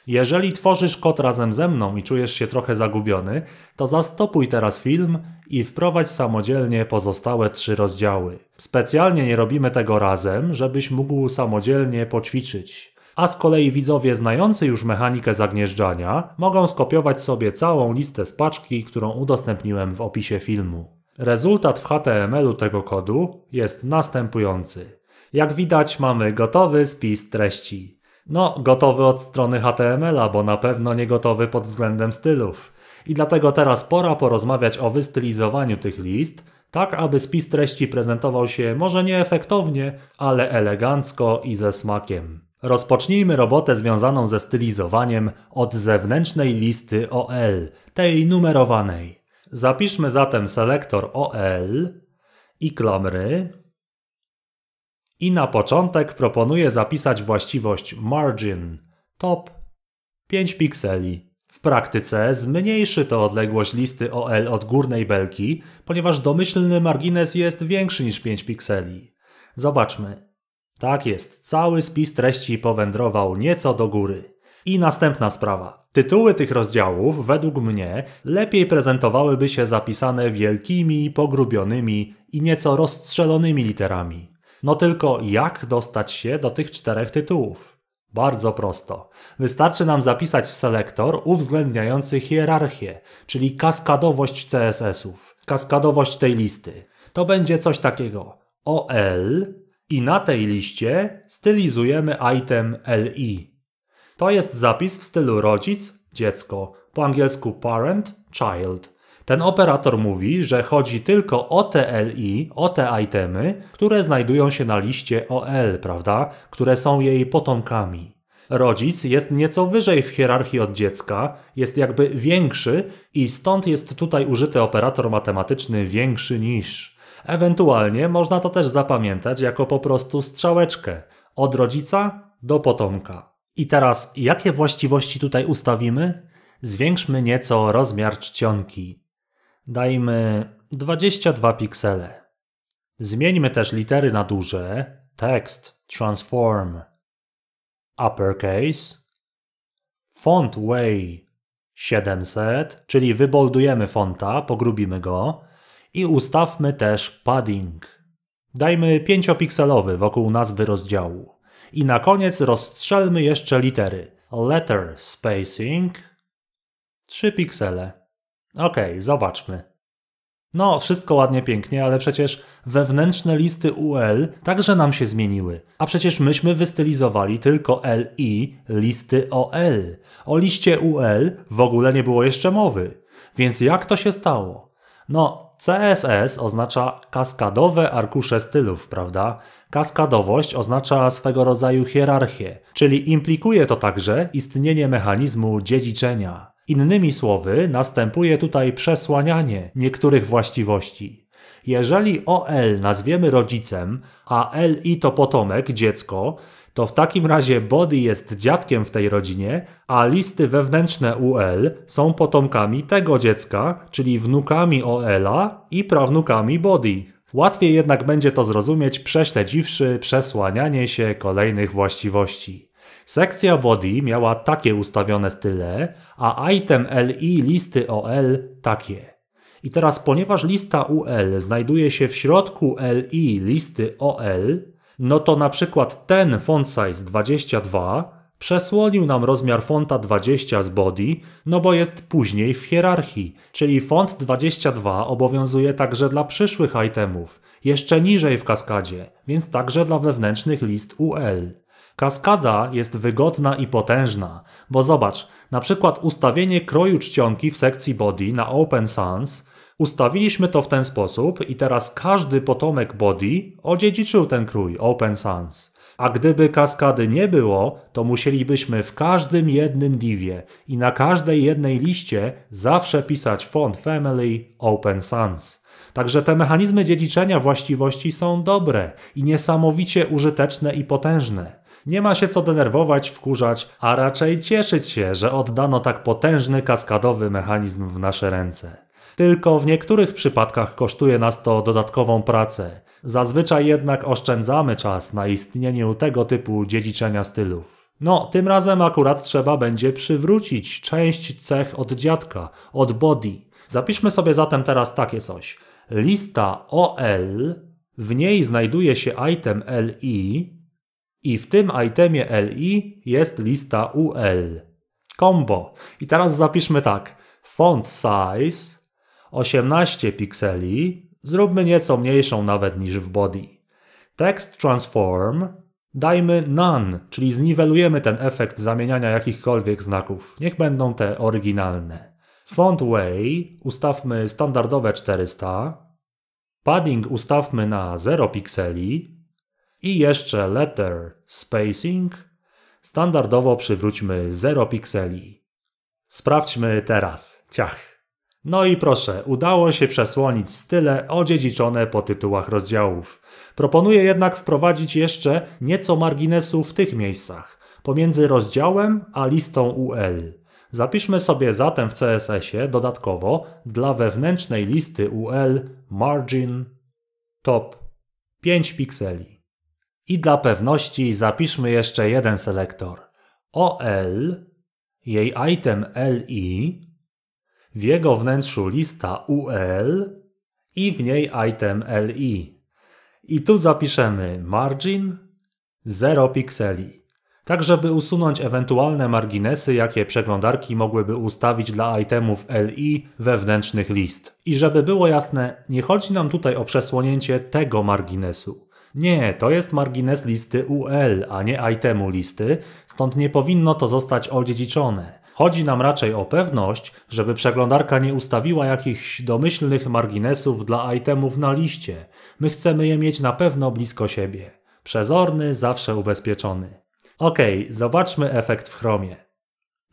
Jeżeli tworzysz kod razem ze mną i czujesz się trochę zagubiony, to zastopuj teraz film i wprowadź samodzielnie pozostałe trzy rozdziały. Specjalnie nie robimy tego razem, żebyś mógł samodzielnie poćwiczyć. A z kolei widzowie znający już mechanikę zagnieżdżania mogą skopiować sobie całą listę z paczki, którą udostępniłem w opisie filmu. Rezultat w HTML-u tego kodu jest następujący. Jak widać mamy gotowy spis treści. No, gotowy od strony HTML-a, bo na pewno nie gotowy pod względem stylów. I dlatego teraz pora porozmawiać o wystylizowaniu tych list, tak aby spis treści prezentował się może nie efektownie, ale elegancko i ze smakiem. Rozpocznijmy robotę związaną ze stylizowaniem od zewnętrznej listy OL, tej numerowanej. Zapiszmy zatem selektor OL i klamry. I na początek proponuję zapisać właściwość margin top 5 pikseli. W praktyce zmniejszy to odległość listy OL od górnej belki, ponieważ domyślny margines jest większy niż 5 pikseli. Zobaczmy. Tak jest, cały spis treści powędrował nieco do góry. I następna sprawa. Tytuły tych rozdziałów, według mnie, lepiej prezentowałyby się zapisane wielkimi, pogrubionymi i nieco rozstrzelonymi literami. No tylko jak dostać się do tych czterech tytułów? Bardzo prosto. Wystarczy nam zapisać selektor uwzględniający hierarchię, czyli kaskadowość CSS-ów, kaskadowość tej listy. To będzie coś takiego. OL i na tej liście stylizujemy item li. To jest zapis w stylu rodzic, dziecko, po angielsku parent, child. Ten operator mówi, że chodzi tylko o te li, o te itemy, które znajdują się na liście OL, prawda? Które są jej potomkami. Rodzic jest nieco wyżej w hierarchii od dziecka, jest jakby większy i stąd jest tutaj użyty operator matematyczny większy niż. Ewentualnie można to też zapamiętać jako po prostu strzałeczkę od rodzica do potomka. I teraz jakie właściwości tutaj ustawimy? Zwiększmy nieco rozmiar czcionki. Dajmy 22 piksele. Zmieńmy też litery na duże. Tekst transform uppercase. Font way 700, czyli wyboldujemy fonta, pogrubimy go i ustawmy też padding. Dajmy 5-pikselowy wokół nazwy rozdziału. I na koniec rozstrzelmy jeszcze litery. Letter spacing 3 piksele. Ok, zobaczmy. No, wszystko ładnie, pięknie, ale przecież wewnętrzne listy UL także nam się zmieniły. A przecież myśmy wystylizowali tylko LI listy OL. O liście UL w ogóle nie było jeszcze mowy. Więc jak to się stało? No, CSS oznacza kaskadowe arkusze stylów, prawda? Kaskadowość oznacza swego rodzaju hierarchię, czyli implikuje to także istnienie mechanizmu dziedziczenia. Innymi słowy, następuje tutaj przesłanianie niektórych właściwości. Jeżeli OL nazwiemy rodzicem, a LI to potomek, dziecko, to w takim razie Body jest dziadkiem w tej rodzinie, a listy wewnętrzne UL są potomkami tego dziecka, czyli wnukami OLa i prawnukami Body. Łatwiej jednak będzie to zrozumieć prześledziwszy przesłanianie się kolejnych właściwości. Sekcja body miała takie ustawione style, a item LI listy OL takie. I teraz ponieważ lista UL znajduje się w środku LI listy OL, no to na przykład ten font size 22 przesłonił nam rozmiar fonta 20 z body, no bo jest później w hierarchii, czyli font 22 obowiązuje także dla przyszłych itemów, jeszcze niżej w kaskadzie, więc także dla wewnętrznych list UL. Kaskada jest wygodna i potężna, bo zobacz, na przykład ustawienie kroju czcionki w sekcji body na Open Sans Ustawiliśmy to w ten sposób i teraz każdy potomek Bodhi odziedziczył ten krój Open Sans. A gdyby kaskady nie było, to musielibyśmy w każdym jednym divie i na każdej jednej liście zawsze pisać font Family Open Sans. Także te mechanizmy dziedziczenia właściwości są dobre i niesamowicie użyteczne i potężne. Nie ma się co denerwować, wkurzać, a raczej cieszyć się, że oddano tak potężny kaskadowy mechanizm w nasze ręce. Tylko w niektórych przypadkach kosztuje nas to dodatkową pracę. Zazwyczaj jednak oszczędzamy czas na istnieniu tego typu dziedziczenia stylów. No, tym razem akurat trzeba będzie przywrócić część cech od dziadka, od body. Zapiszmy sobie zatem teraz takie coś. Lista OL, w niej znajduje się item LI i w tym itemie LI jest lista UL. Combo. I teraz zapiszmy tak. Font size 18 pikseli, zróbmy nieco mniejszą nawet niż w body. Text transform dajmy none, czyli zniwelujemy ten efekt zamieniania jakichkolwiek znaków. Niech będą te oryginalne. Font way ustawmy standardowe 400. Padding ustawmy na 0 pikseli. I jeszcze letter spacing standardowo przywróćmy 0 pikseli. Sprawdźmy teraz. Ciach. No i proszę, udało się przesłonić style odziedziczone po tytułach rozdziałów. Proponuję jednak wprowadzić jeszcze nieco marginesu w tych miejscach, pomiędzy rozdziałem a listą UL. Zapiszmy sobie zatem w CSS-ie dodatkowo dla wewnętrznej listy UL margin top 5 pikseli. I dla pewności zapiszmy jeszcze jeden selektor OL, jej item LI w jego wnętrzu lista UL i w niej item LI. I tu zapiszemy margin 0 pikseli. Tak, żeby usunąć ewentualne marginesy, jakie przeglądarki mogłyby ustawić dla itemów LI wewnętrznych list. I żeby było jasne, nie chodzi nam tutaj o przesłonięcie tego marginesu. Nie, to jest margines listy UL, a nie itemu listy, stąd nie powinno to zostać odziedziczone. Chodzi nam raczej o pewność, żeby przeglądarka nie ustawiła jakichś domyślnych marginesów dla itemów na liście. My chcemy je mieć na pewno blisko siebie. Przezorny, zawsze ubezpieczony. Ok, zobaczmy efekt w chromie.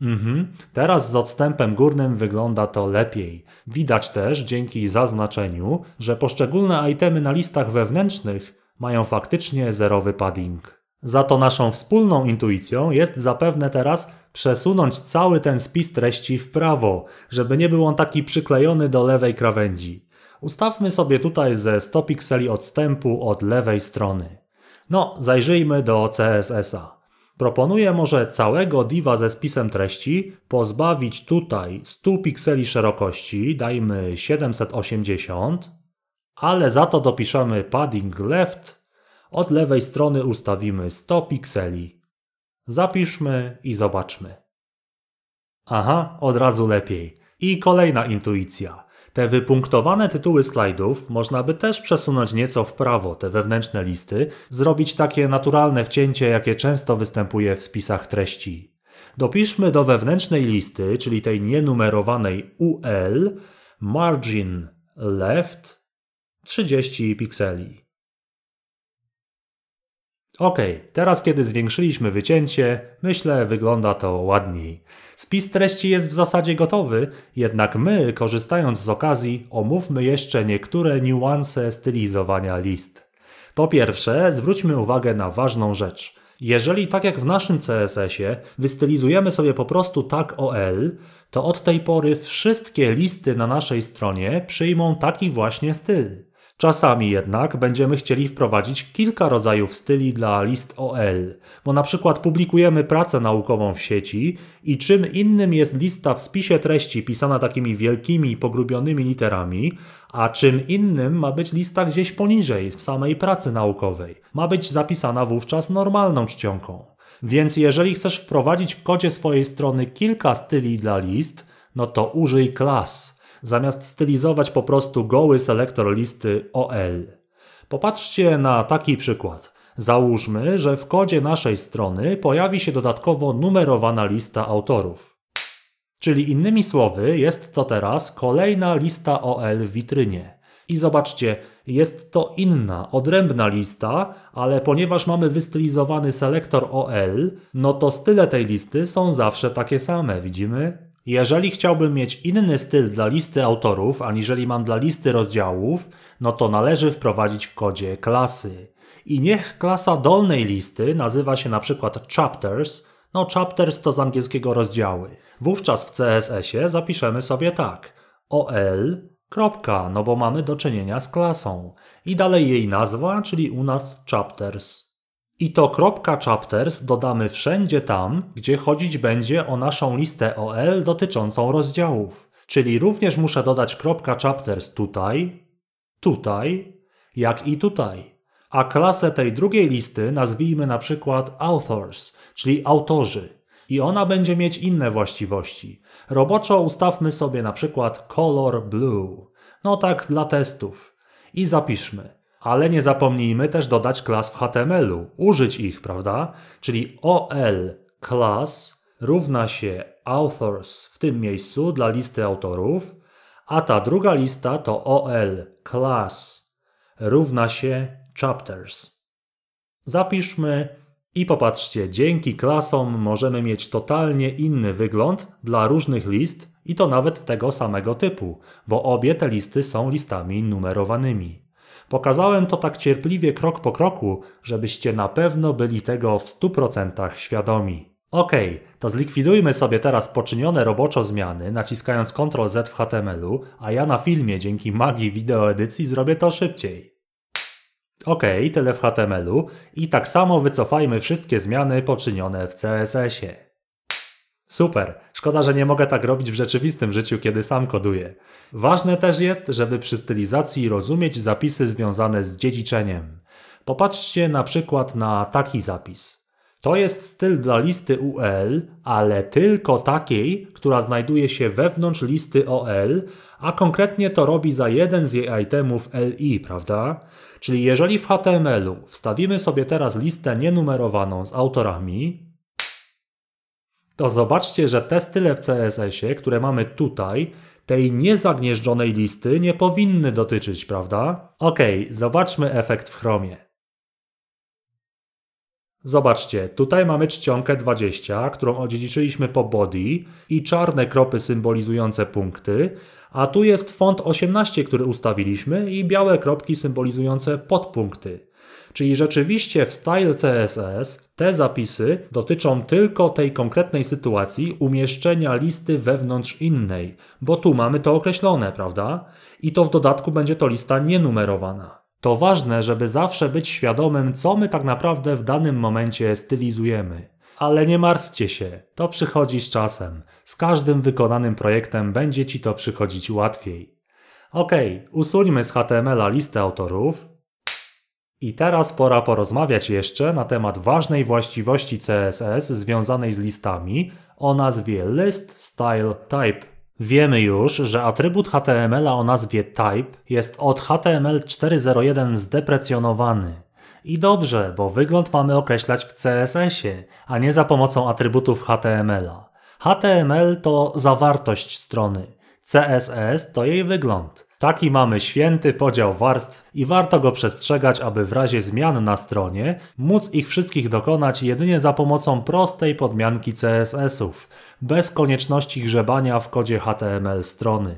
Mhm, teraz z odstępem górnym wygląda to lepiej. Widać też, dzięki zaznaczeniu, że poszczególne itemy na listach wewnętrznych mają faktycznie zerowy padding. Za to naszą wspólną intuicją jest zapewne teraz przesunąć cały ten spis treści w prawo, żeby nie był on taki przyklejony do lewej krawędzi. Ustawmy sobie tutaj ze 100 pikseli odstępu od lewej strony. No, zajrzyjmy do CSS-a. Proponuję może całego diva ze spisem treści pozbawić tutaj 100 pikseli szerokości, dajmy 780, ale za to dopiszemy padding left od lewej strony ustawimy 100 pikseli. Zapiszmy i zobaczmy. Aha, od razu lepiej. I kolejna intuicja. Te wypunktowane tytuły slajdów można by też przesunąć nieco w prawo, te wewnętrzne listy, zrobić takie naturalne wcięcie, jakie często występuje w spisach treści. Dopiszmy do wewnętrznej listy, czyli tej nienumerowanej UL, margin left 30 pikseli. Ok, teraz kiedy zwiększyliśmy wycięcie, myślę wygląda to ładniej. Spis treści jest w zasadzie gotowy, jednak my, korzystając z okazji, omówmy jeszcze niektóre niuanse stylizowania list. Po pierwsze, zwróćmy uwagę na ważną rzecz – jeżeli tak jak w naszym CSS-ie wystylizujemy sobie po prostu tak OL, to od tej pory wszystkie listy na naszej stronie przyjmą taki właśnie styl. Czasami jednak będziemy chcieli wprowadzić kilka rodzajów styli dla list OL, bo na przykład publikujemy pracę naukową w sieci i czym innym jest lista w spisie treści pisana takimi wielkimi, pogrubionymi literami, a czym innym ma być lista gdzieś poniżej, w samej pracy naukowej. Ma być zapisana wówczas normalną czcionką. Więc jeżeli chcesz wprowadzić w kodzie swojej strony kilka styli dla list, no to użyj klas zamiast stylizować po prostu goły selektor listy OL. Popatrzcie na taki przykład. Załóżmy, że w kodzie naszej strony pojawi się dodatkowo numerowana lista autorów. Czyli innymi słowy, jest to teraz kolejna lista OL w witrynie. I zobaczcie, jest to inna, odrębna lista, ale ponieważ mamy wystylizowany selektor OL, no to style tej listy są zawsze takie same, widzimy? Jeżeli chciałbym mieć inny styl dla listy autorów, aniżeli mam dla listy rozdziałów, no to należy wprowadzić w kodzie klasy. I niech klasa dolnej listy nazywa się na przykład chapters, no chapters to z angielskiego rozdziały. Wówczas w CSS-ie zapiszemy sobie tak ol, kropka, no bo mamy do czynienia z klasą. I dalej jej nazwa, czyli u nas chapters. I to .chapters dodamy wszędzie tam, gdzie chodzić będzie o naszą listę OL dotyczącą rozdziałów. Czyli również muszę dodać .chapters tutaj, tutaj, jak i tutaj. A klasę tej drugiej listy nazwijmy na przykład authors, czyli autorzy i ona będzie mieć inne właściwości. Roboczo ustawmy sobie na przykład color blue. No tak dla testów. I zapiszmy ale nie zapomnijmy też dodać klas w HTML-u, użyć ich, prawda? Czyli OL class równa się authors w tym miejscu dla listy autorów, a ta druga lista to OL class równa się chapters. Zapiszmy i popatrzcie, dzięki klasom możemy mieć totalnie inny wygląd dla różnych list i to nawet tego samego typu, bo obie te listy są listami numerowanymi. Pokazałem to tak cierpliwie krok po kroku, żebyście na pewno byli tego w 100% świadomi. OK, to zlikwidujmy sobie teraz poczynione roboczo zmiany, naciskając Ctrl Z w HTML-u, a ja na filmie dzięki magii wideoedycji zrobię to szybciej. OK, tyle w HTML-u i tak samo wycofajmy wszystkie zmiany poczynione w CSS-ie. Super, szkoda, że nie mogę tak robić w rzeczywistym życiu, kiedy sam koduję. Ważne też jest, żeby przy stylizacji rozumieć zapisy związane z dziedziczeniem. Popatrzcie na przykład na taki zapis. To jest styl dla listy UL, ale tylko takiej, która znajduje się wewnątrz listy OL, a konkretnie to robi za jeden z jej itemów LI, prawda? Czyli jeżeli w HTML-u wstawimy sobie teraz listę nienumerowaną z autorami, to zobaczcie, że te style w CSS-ie, które mamy tutaj, tej niezagnieżdżonej listy nie powinny dotyczyć, prawda? Ok, zobaczmy efekt w Chromie. Zobaczcie, tutaj mamy czcionkę 20, którą odziedziczyliśmy po body i czarne kropy symbolizujące punkty, a tu jest font 18, który ustawiliśmy i białe kropki symbolizujące podpunkty. Czyli rzeczywiście w style CSS te zapisy dotyczą tylko tej konkretnej sytuacji umieszczenia listy wewnątrz innej, bo tu mamy to określone, prawda? I to w dodatku będzie to lista nienumerowana. To ważne, żeby zawsze być świadomym, co my tak naprawdę w danym momencie stylizujemy. Ale nie martwcie się, to przychodzi z czasem. Z każdym wykonanym projektem będzie Ci to przychodzić łatwiej. Ok, usuńmy z HTML-a listę autorów, i teraz pora porozmawiać jeszcze na temat ważnej właściwości CSS związanej z listami o nazwie list style type. Wiemy już, że atrybut HTML o nazwie type jest od HTML 4.0.1 zdeprecjonowany. I dobrze, bo wygląd mamy określać w CSS-ie, a nie za pomocą atrybutów HTML-a. HTML to zawartość strony, CSS to jej wygląd. Taki mamy święty podział warstw i warto go przestrzegać, aby w razie zmian na stronie móc ich wszystkich dokonać jedynie za pomocą prostej podmianki CSS-ów, bez konieczności grzebania w kodzie HTML strony.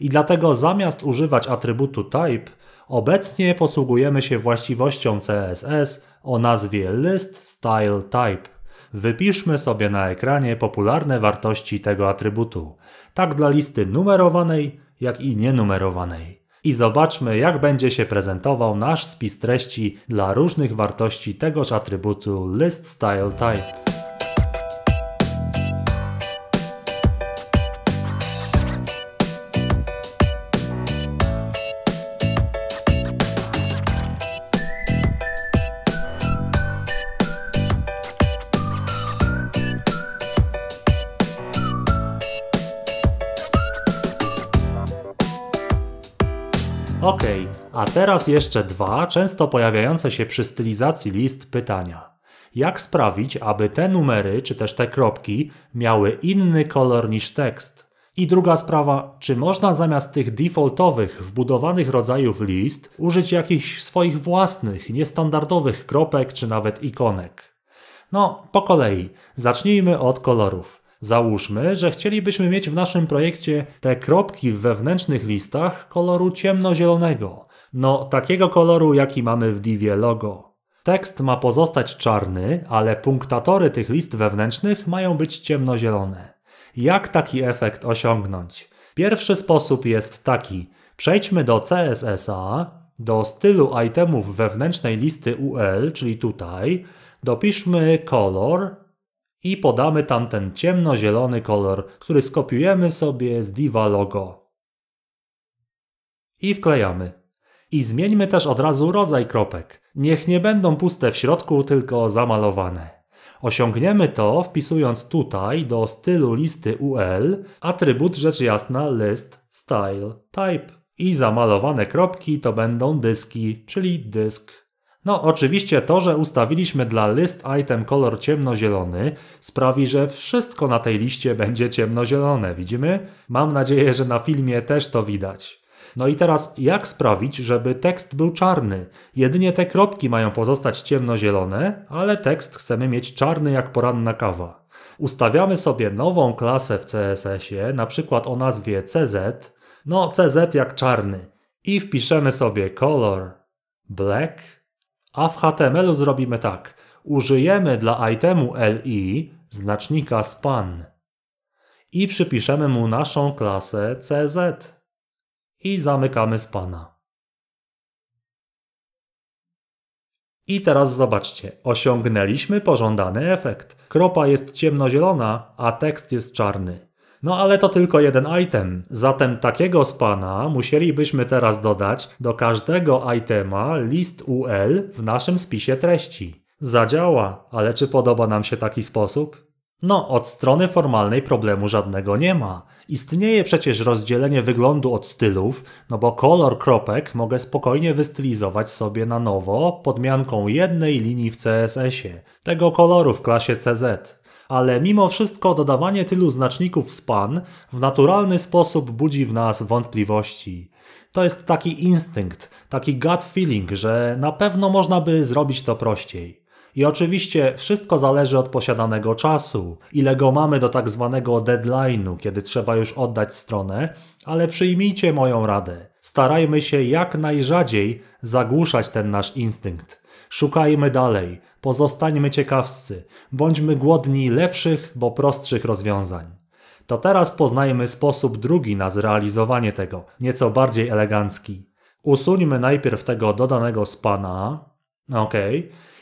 I dlatego zamiast używać atrybutu type, obecnie posługujemy się właściwością CSS o nazwie list style type. Wypiszmy sobie na ekranie popularne wartości tego atrybutu. Tak dla listy numerowanej, jak i nienumerowanej. I zobaczmy, jak będzie się prezentował nasz spis treści dla różnych wartości tegoż atrybutu list style type. A teraz jeszcze dwa, często pojawiające się przy stylizacji list pytania. Jak sprawić, aby te numery czy też te kropki miały inny kolor niż tekst? I druga sprawa, czy można zamiast tych defaultowych, wbudowanych rodzajów list użyć jakichś swoich własnych, niestandardowych kropek czy nawet ikonek? No, po kolei. Zacznijmy od kolorów. Załóżmy, że chcielibyśmy mieć w naszym projekcie te kropki w wewnętrznych listach koloru ciemnozielonego. No, takiego koloru, jaki mamy w divie logo. Tekst ma pozostać czarny, ale punktatory tych list wewnętrznych mają być ciemnozielone. Jak taki efekt osiągnąć? Pierwszy sposób jest taki. Przejdźmy do CSSA, do stylu itemów wewnętrznej listy UL, czyli tutaj, dopiszmy kolor i podamy tam ten ciemnozielony kolor, który skopiujemy sobie z diva logo. I wklejamy. I zmieńmy też od razu rodzaj kropek. Niech nie będą puste w środku, tylko zamalowane. Osiągniemy to wpisując tutaj do stylu listy UL atrybut rzecz jasna list style type. I zamalowane kropki to będą dyski, czyli dysk no oczywiście to, że ustawiliśmy dla list item kolor ciemnozielony sprawi, że wszystko na tej liście będzie ciemnozielone, widzimy? Mam nadzieję, że na filmie też to widać. No i teraz jak sprawić, żeby tekst był czarny? Jedynie te kropki mają pozostać ciemnozielone, ale tekst chcemy mieć czarny jak poranna kawa. Ustawiamy sobie nową klasę w CSS-ie, na przykład o nazwie CZ, no CZ jak czarny, i wpiszemy sobie color black, a w HTML-u zrobimy tak. Użyjemy dla itemu li znacznika span i przypiszemy mu naszą klasę CZ i zamykamy z Pana. I teraz zobaczcie, osiągnęliśmy pożądany efekt. Kropa jest ciemnozielona, a tekst jest czarny. No ale to tylko jeden item, zatem takiego spana musielibyśmy teraz dodać do każdego itema list UL w naszym spisie treści. Zadziała, ale czy podoba nam się taki sposób? No, od strony formalnej problemu żadnego nie ma. Istnieje przecież rozdzielenie wyglądu od stylów, no bo kolor kropek mogę spokojnie wystylizować sobie na nowo podmianką jednej linii w CSS-ie, tego koloru w klasie CZ. Ale mimo wszystko dodawanie tylu znaczników span w naturalny sposób budzi w nas wątpliwości. To jest taki instynkt, taki gut feeling, że na pewno można by zrobić to prościej. I oczywiście wszystko zależy od posiadanego czasu, ile go mamy do tak zwanego deadline'u, kiedy trzeba już oddać stronę, ale przyjmijcie moją radę. Starajmy się jak najrzadziej zagłuszać ten nasz instynkt. Szukajmy dalej, pozostańmy ciekawscy, bądźmy głodni lepszych, bo prostszych rozwiązań. To teraz poznajmy sposób drugi na zrealizowanie tego, nieco bardziej elegancki. Usuńmy najpierw tego dodanego spana, ok,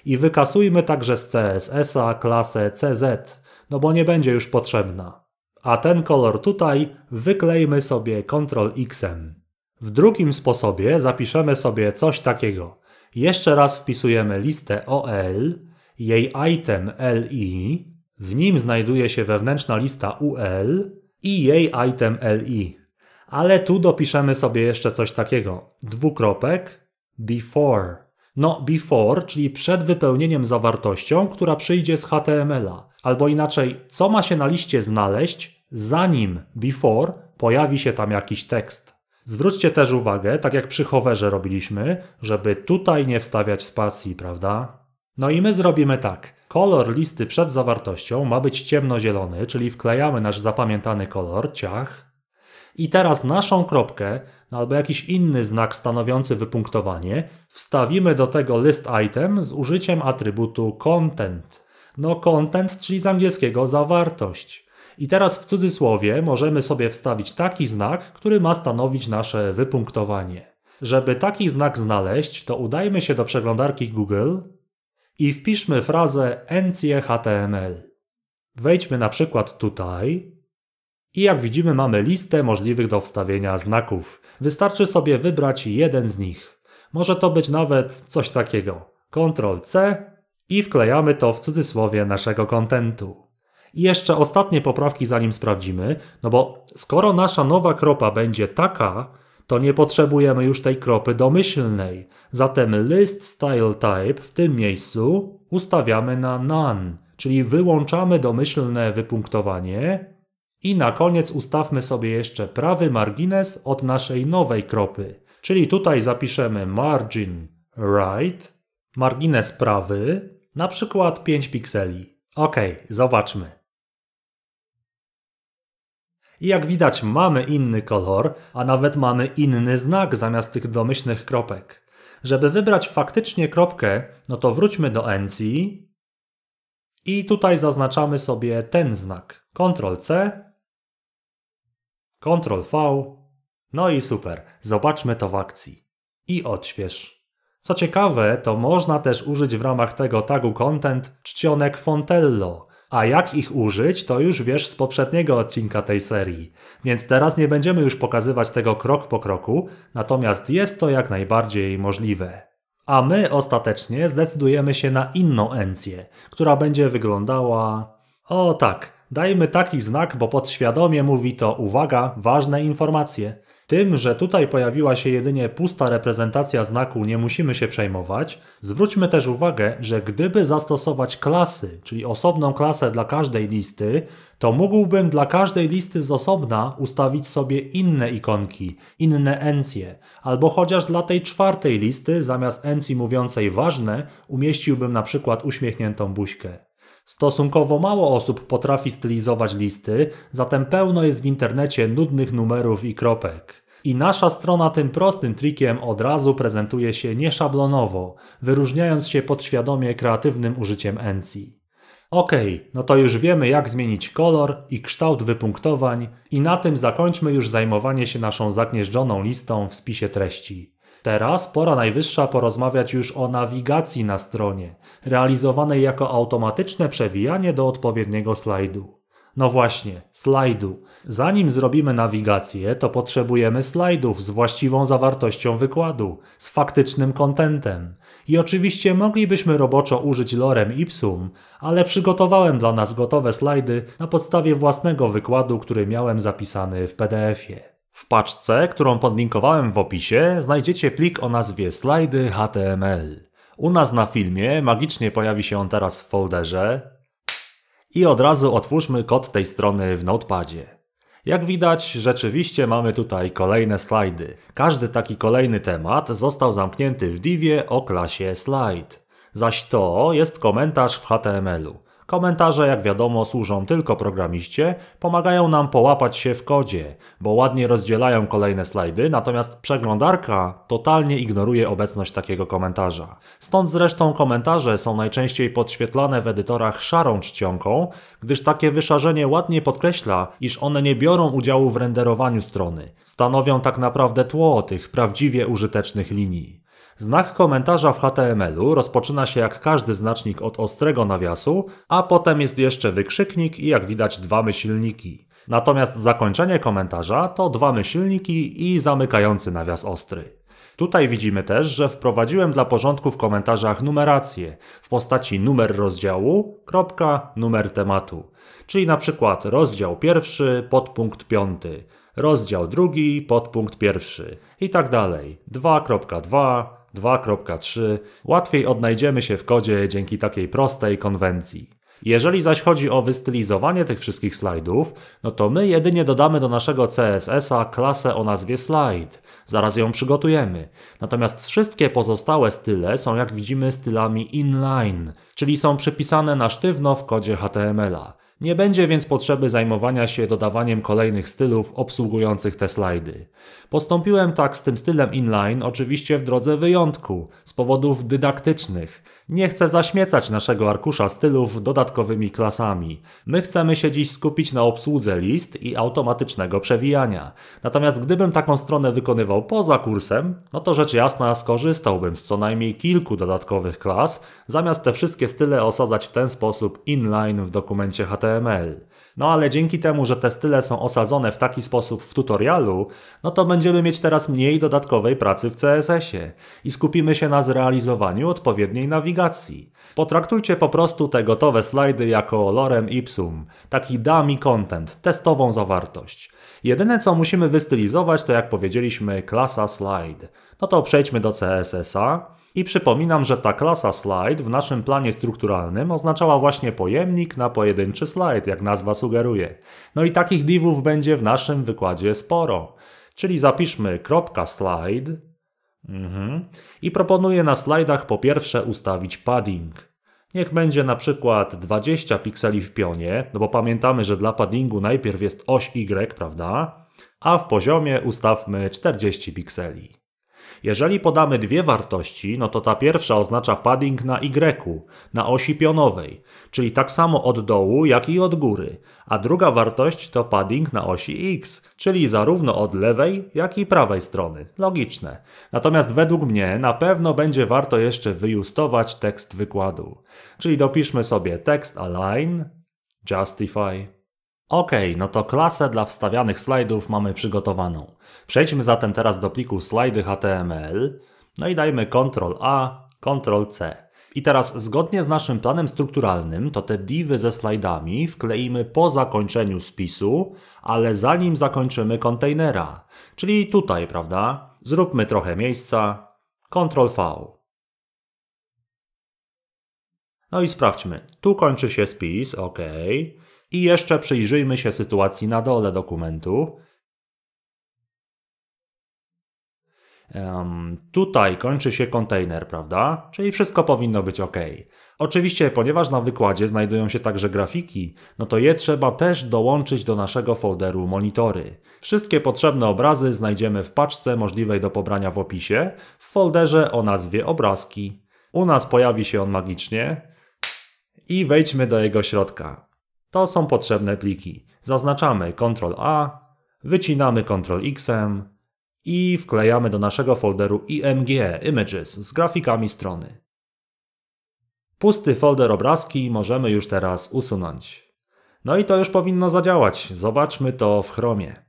i wykasujmy także z CSS-a klasę CZ, no bo nie będzie już potrzebna. A ten kolor tutaj wyklejmy sobie ctrl X-em. W drugim sposobie zapiszemy sobie coś takiego. Jeszcze raz wpisujemy listę OL, jej item LI, w nim znajduje się wewnętrzna lista UL i jej item LI. Ale tu dopiszemy sobie jeszcze coś takiego. Dwukropek before no before, czyli przed wypełnieniem zawartością, która przyjdzie z HTML-a. Albo inaczej, co ma się na liście znaleźć, zanim before pojawi się tam jakiś tekst. Zwróćcie też uwagę, tak jak przy hoverze robiliśmy, żeby tutaj nie wstawiać spacji, prawda? No i my zrobimy tak. Kolor listy przed zawartością ma być ciemnozielony, czyli wklejamy nasz zapamiętany kolor, ciach. I teraz naszą kropkę no albo jakiś inny znak stanowiący wypunktowanie wstawimy do tego list item z użyciem atrybutu content. No content, czyli z angielskiego zawartość. I teraz w cudzysłowie możemy sobie wstawić taki znak, który ma stanowić nasze wypunktowanie. Żeby taki znak znaleźć, to udajmy się do przeglądarki Google i wpiszmy frazę ncHTML. Wejdźmy na przykład tutaj i jak widzimy mamy listę możliwych do wstawienia znaków. Wystarczy sobie wybrać jeden z nich. Może to być nawet coś takiego. Ctrl C i wklejamy to w cudzysłowie naszego kontentu. I jeszcze ostatnie poprawki zanim sprawdzimy, no bo skoro nasza nowa kropa będzie taka, to nie potrzebujemy już tej kropy domyślnej. Zatem list style type w tym miejscu ustawiamy na none, czyli wyłączamy domyślne wypunktowanie i na koniec ustawmy sobie jeszcze prawy margines od naszej nowej kropy. Czyli tutaj zapiszemy margin right, margines prawy, na przykład 5 pikseli. Ok, zobaczmy. I jak widać mamy inny kolor, a nawet mamy inny znak zamiast tych domyślnych kropek. Żeby wybrać faktycznie kropkę, no to wróćmy do ENCI i tutaj zaznaczamy sobie ten znak. Ctrl C Ctrl V. No i super, zobaczmy to w akcji. I odśwież. Co ciekawe, to można też użyć w ramach tego tagu content czcionek Fontello, a jak ich użyć, to już wiesz z poprzedniego odcinka tej serii. Więc teraz nie będziemy już pokazywać tego krok po kroku, natomiast jest to jak najbardziej możliwe. A my ostatecznie zdecydujemy się na inną encję, która będzie wyglądała... O tak, Dajmy taki znak, bo podświadomie mówi to uwaga, ważne informacje. Tym, że tutaj pojawiła się jedynie pusta reprezentacja znaku, nie musimy się przejmować. Zwróćmy też uwagę, że gdyby zastosować klasy, czyli osobną klasę dla każdej listy, to mógłbym dla każdej listy z osobna ustawić sobie inne ikonki, inne encje, albo chociaż dla tej czwartej listy zamiast encji mówiącej ważne umieściłbym na przykład uśmiechniętą buźkę. Stosunkowo mało osób potrafi stylizować listy, zatem pełno jest w internecie nudnych numerów i kropek. I nasza strona tym prostym trikiem od razu prezentuje się nieszablonowo, wyróżniając się podświadomie kreatywnym użyciem ENCI. Ok, no to już wiemy jak zmienić kolor i kształt wypunktowań i na tym zakończmy już zajmowanie się naszą zagnieżdżoną listą w spisie treści. Teraz pora najwyższa porozmawiać już o nawigacji na stronie, realizowanej jako automatyczne przewijanie do odpowiedniego slajdu. No właśnie, slajdu. Zanim zrobimy nawigację, to potrzebujemy slajdów z właściwą zawartością wykładu, z faktycznym kontentem. I oczywiście moglibyśmy roboczo użyć lorem ipsum, ale przygotowałem dla nas gotowe slajdy na podstawie własnego wykładu, który miałem zapisany w PDF-ie. W paczce, którą podlinkowałem w opisie, znajdziecie plik o nazwie slajdy HTML. U nas na filmie magicznie pojawi się on teraz w folderze i od razu otwórzmy kod tej strony w Notepadzie. Jak widać, rzeczywiście mamy tutaj kolejne slajdy. Każdy taki kolejny temat został zamknięty w divie o klasie slide. Zaś to jest komentarz w HTML-u. Komentarze, jak wiadomo, służą tylko programiście, pomagają nam połapać się w kodzie, bo ładnie rozdzielają kolejne slajdy, natomiast przeglądarka totalnie ignoruje obecność takiego komentarza. Stąd zresztą komentarze są najczęściej podświetlane w edytorach szarą czcionką, gdyż takie wyszarzenie ładnie podkreśla, iż one nie biorą udziału w renderowaniu strony. Stanowią tak naprawdę tło tych prawdziwie użytecznych linii. Znak komentarza w HTML-u rozpoczyna się jak każdy znacznik od ostrego nawiasu, a potem jest jeszcze wykrzyknik i jak widać dwa myślniki. Natomiast zakończenie komentarza to dwa myślniki i zamykający nawias ostry. Tutaj widzimy też, że wprowadziłem dla porządku w komentarzach numerację w postaci numer rozdziału, kropka, numer tematu. Czyli na przykład rozdział pierwszy, podpunkt piąty, rozdział drugi, podpunkt pierwszy i tak dalej. 2.2, 2.3 łatwiej odnajdziemy się w kodzie dzięki takiej prostej konwencji. Jeżeli zaś chodzi o wystylizowanie tych wszystkich slajdów, no to my jedynie dodamy do naszego CSS-a klasę o nazwie slide. Zaraz ją przygotujemy. Natomiast wszystkie pozostałe style są jak widzimy stylami inline, czyli są przypisane na sztywno w kodzie HTML-a. Nie będzie więc potrzeby zajmowania się dodawaniem kolejnych stylów obsługujących te slajdy. Postąpiłem tak z tym stylem inline oczywiście w drodze wyjątku, z powodów dydaktycznych – nie chcę zaśmiecać naszego arkusza stylów dodatkowymi klasami. My chcemy się dziś skupić na obsłudze list i automatycznego przewijania. Natomiast gdybym taką stronę wykonywał poza kursem, no to rzecz jasna skorzystałbym z co najmniej kilku dodatkowych klas, zamiast te wszystkie style osadzać w ten sposób inline w dokumencie HTML. No ale dzięki temu, że te style są osadzone w taki sposób w tutorialu, no to będziemy mieć teraz mniej dodatkowej pracy w CSS-ie i skupimy się na zrealizowaniu odpowiedniej nawigacji. Potraktujcie po prostu te gotowe slajdy jako lorem ipsum, taki dummy content, testową zawartość. Jedyne co musimy wystylizować to jak powiedzieliśmy klasa slide. No to przejdźmy do CSS-a, i przypominam, że ta klasa slide w naszym planie strukturalnym oznaczała właśnie pojemnik na pojedynczy slajd, jak nazwa sugeruje. No i takich divów będzie w naszym wykładzie sporo. Czyli zapiszmy kropka slide mhm. i proponuję na slajdach po pierwsze ustawić padding. Niech będzie na przykład 20 pikseli w pionie, no bo pamiętamy, że dla paddingu najpierw jest oś Y, prawda? A w poziomie ustawmy 40 pikseli. Jeżeli podamy dwie wartości, no to ta pierwsza oznacza padding na Y, na osi pionowej, czyli tak samo od dołu, jak i od góry, a druga wartość to padding na osi X, czyli zarówno od lewej, jak i prawej strony. Logiczne. Natomiast według mnie na pewno będzie warto jeszcze wyjustować tekst wykładu. Czyli dopiszmy sobie tekst align, justify, Ok, no to klasę dla wstawianych slajdów mamy przygotowaną. Przejdźmy zatem teraz do pliku slajdy HTML, no i dajmy Ctrl A, Ctrl C. I teraz zgodnie z naszym planem strukturalnym, to te divy ze slajdami wkleimy po zakończeniu spisu, ale zanim zakończymy kontejnera, czyli tutaj, prawda? Zróbmy trochę miejsca, Ctrl V. No i sprawdźmy. Tu kończy się spis, ok. I jeszcze przyjrzyjmy się sytuacji na dole dokumentu. Um, tutaj kończy się kontener, prawda? Czyli wszystko powinno być ok. Oczywiście, ponieważ na wykładzie znajdują się także grafiki, no to je trzeba też dołączyć do naszego folderu monitory. Wszystkie potrzebne obrazy znajdziemy w paczce możliwej do pobrania w opisie, w folderze o nazwie obrazki. U nas pojawi się on magicznie i wejdźmy do jego środka. To są potrzebne pliki. Zaznaczamy Ctrl A, wycinamy Ctrl X i wklejamy do naszego folderu IMG Images z grafikami strony. Pusty folder obrazki możemy już teraz usunąć. No i to już powinno zadziałać. Zobaczmy to w Chromie.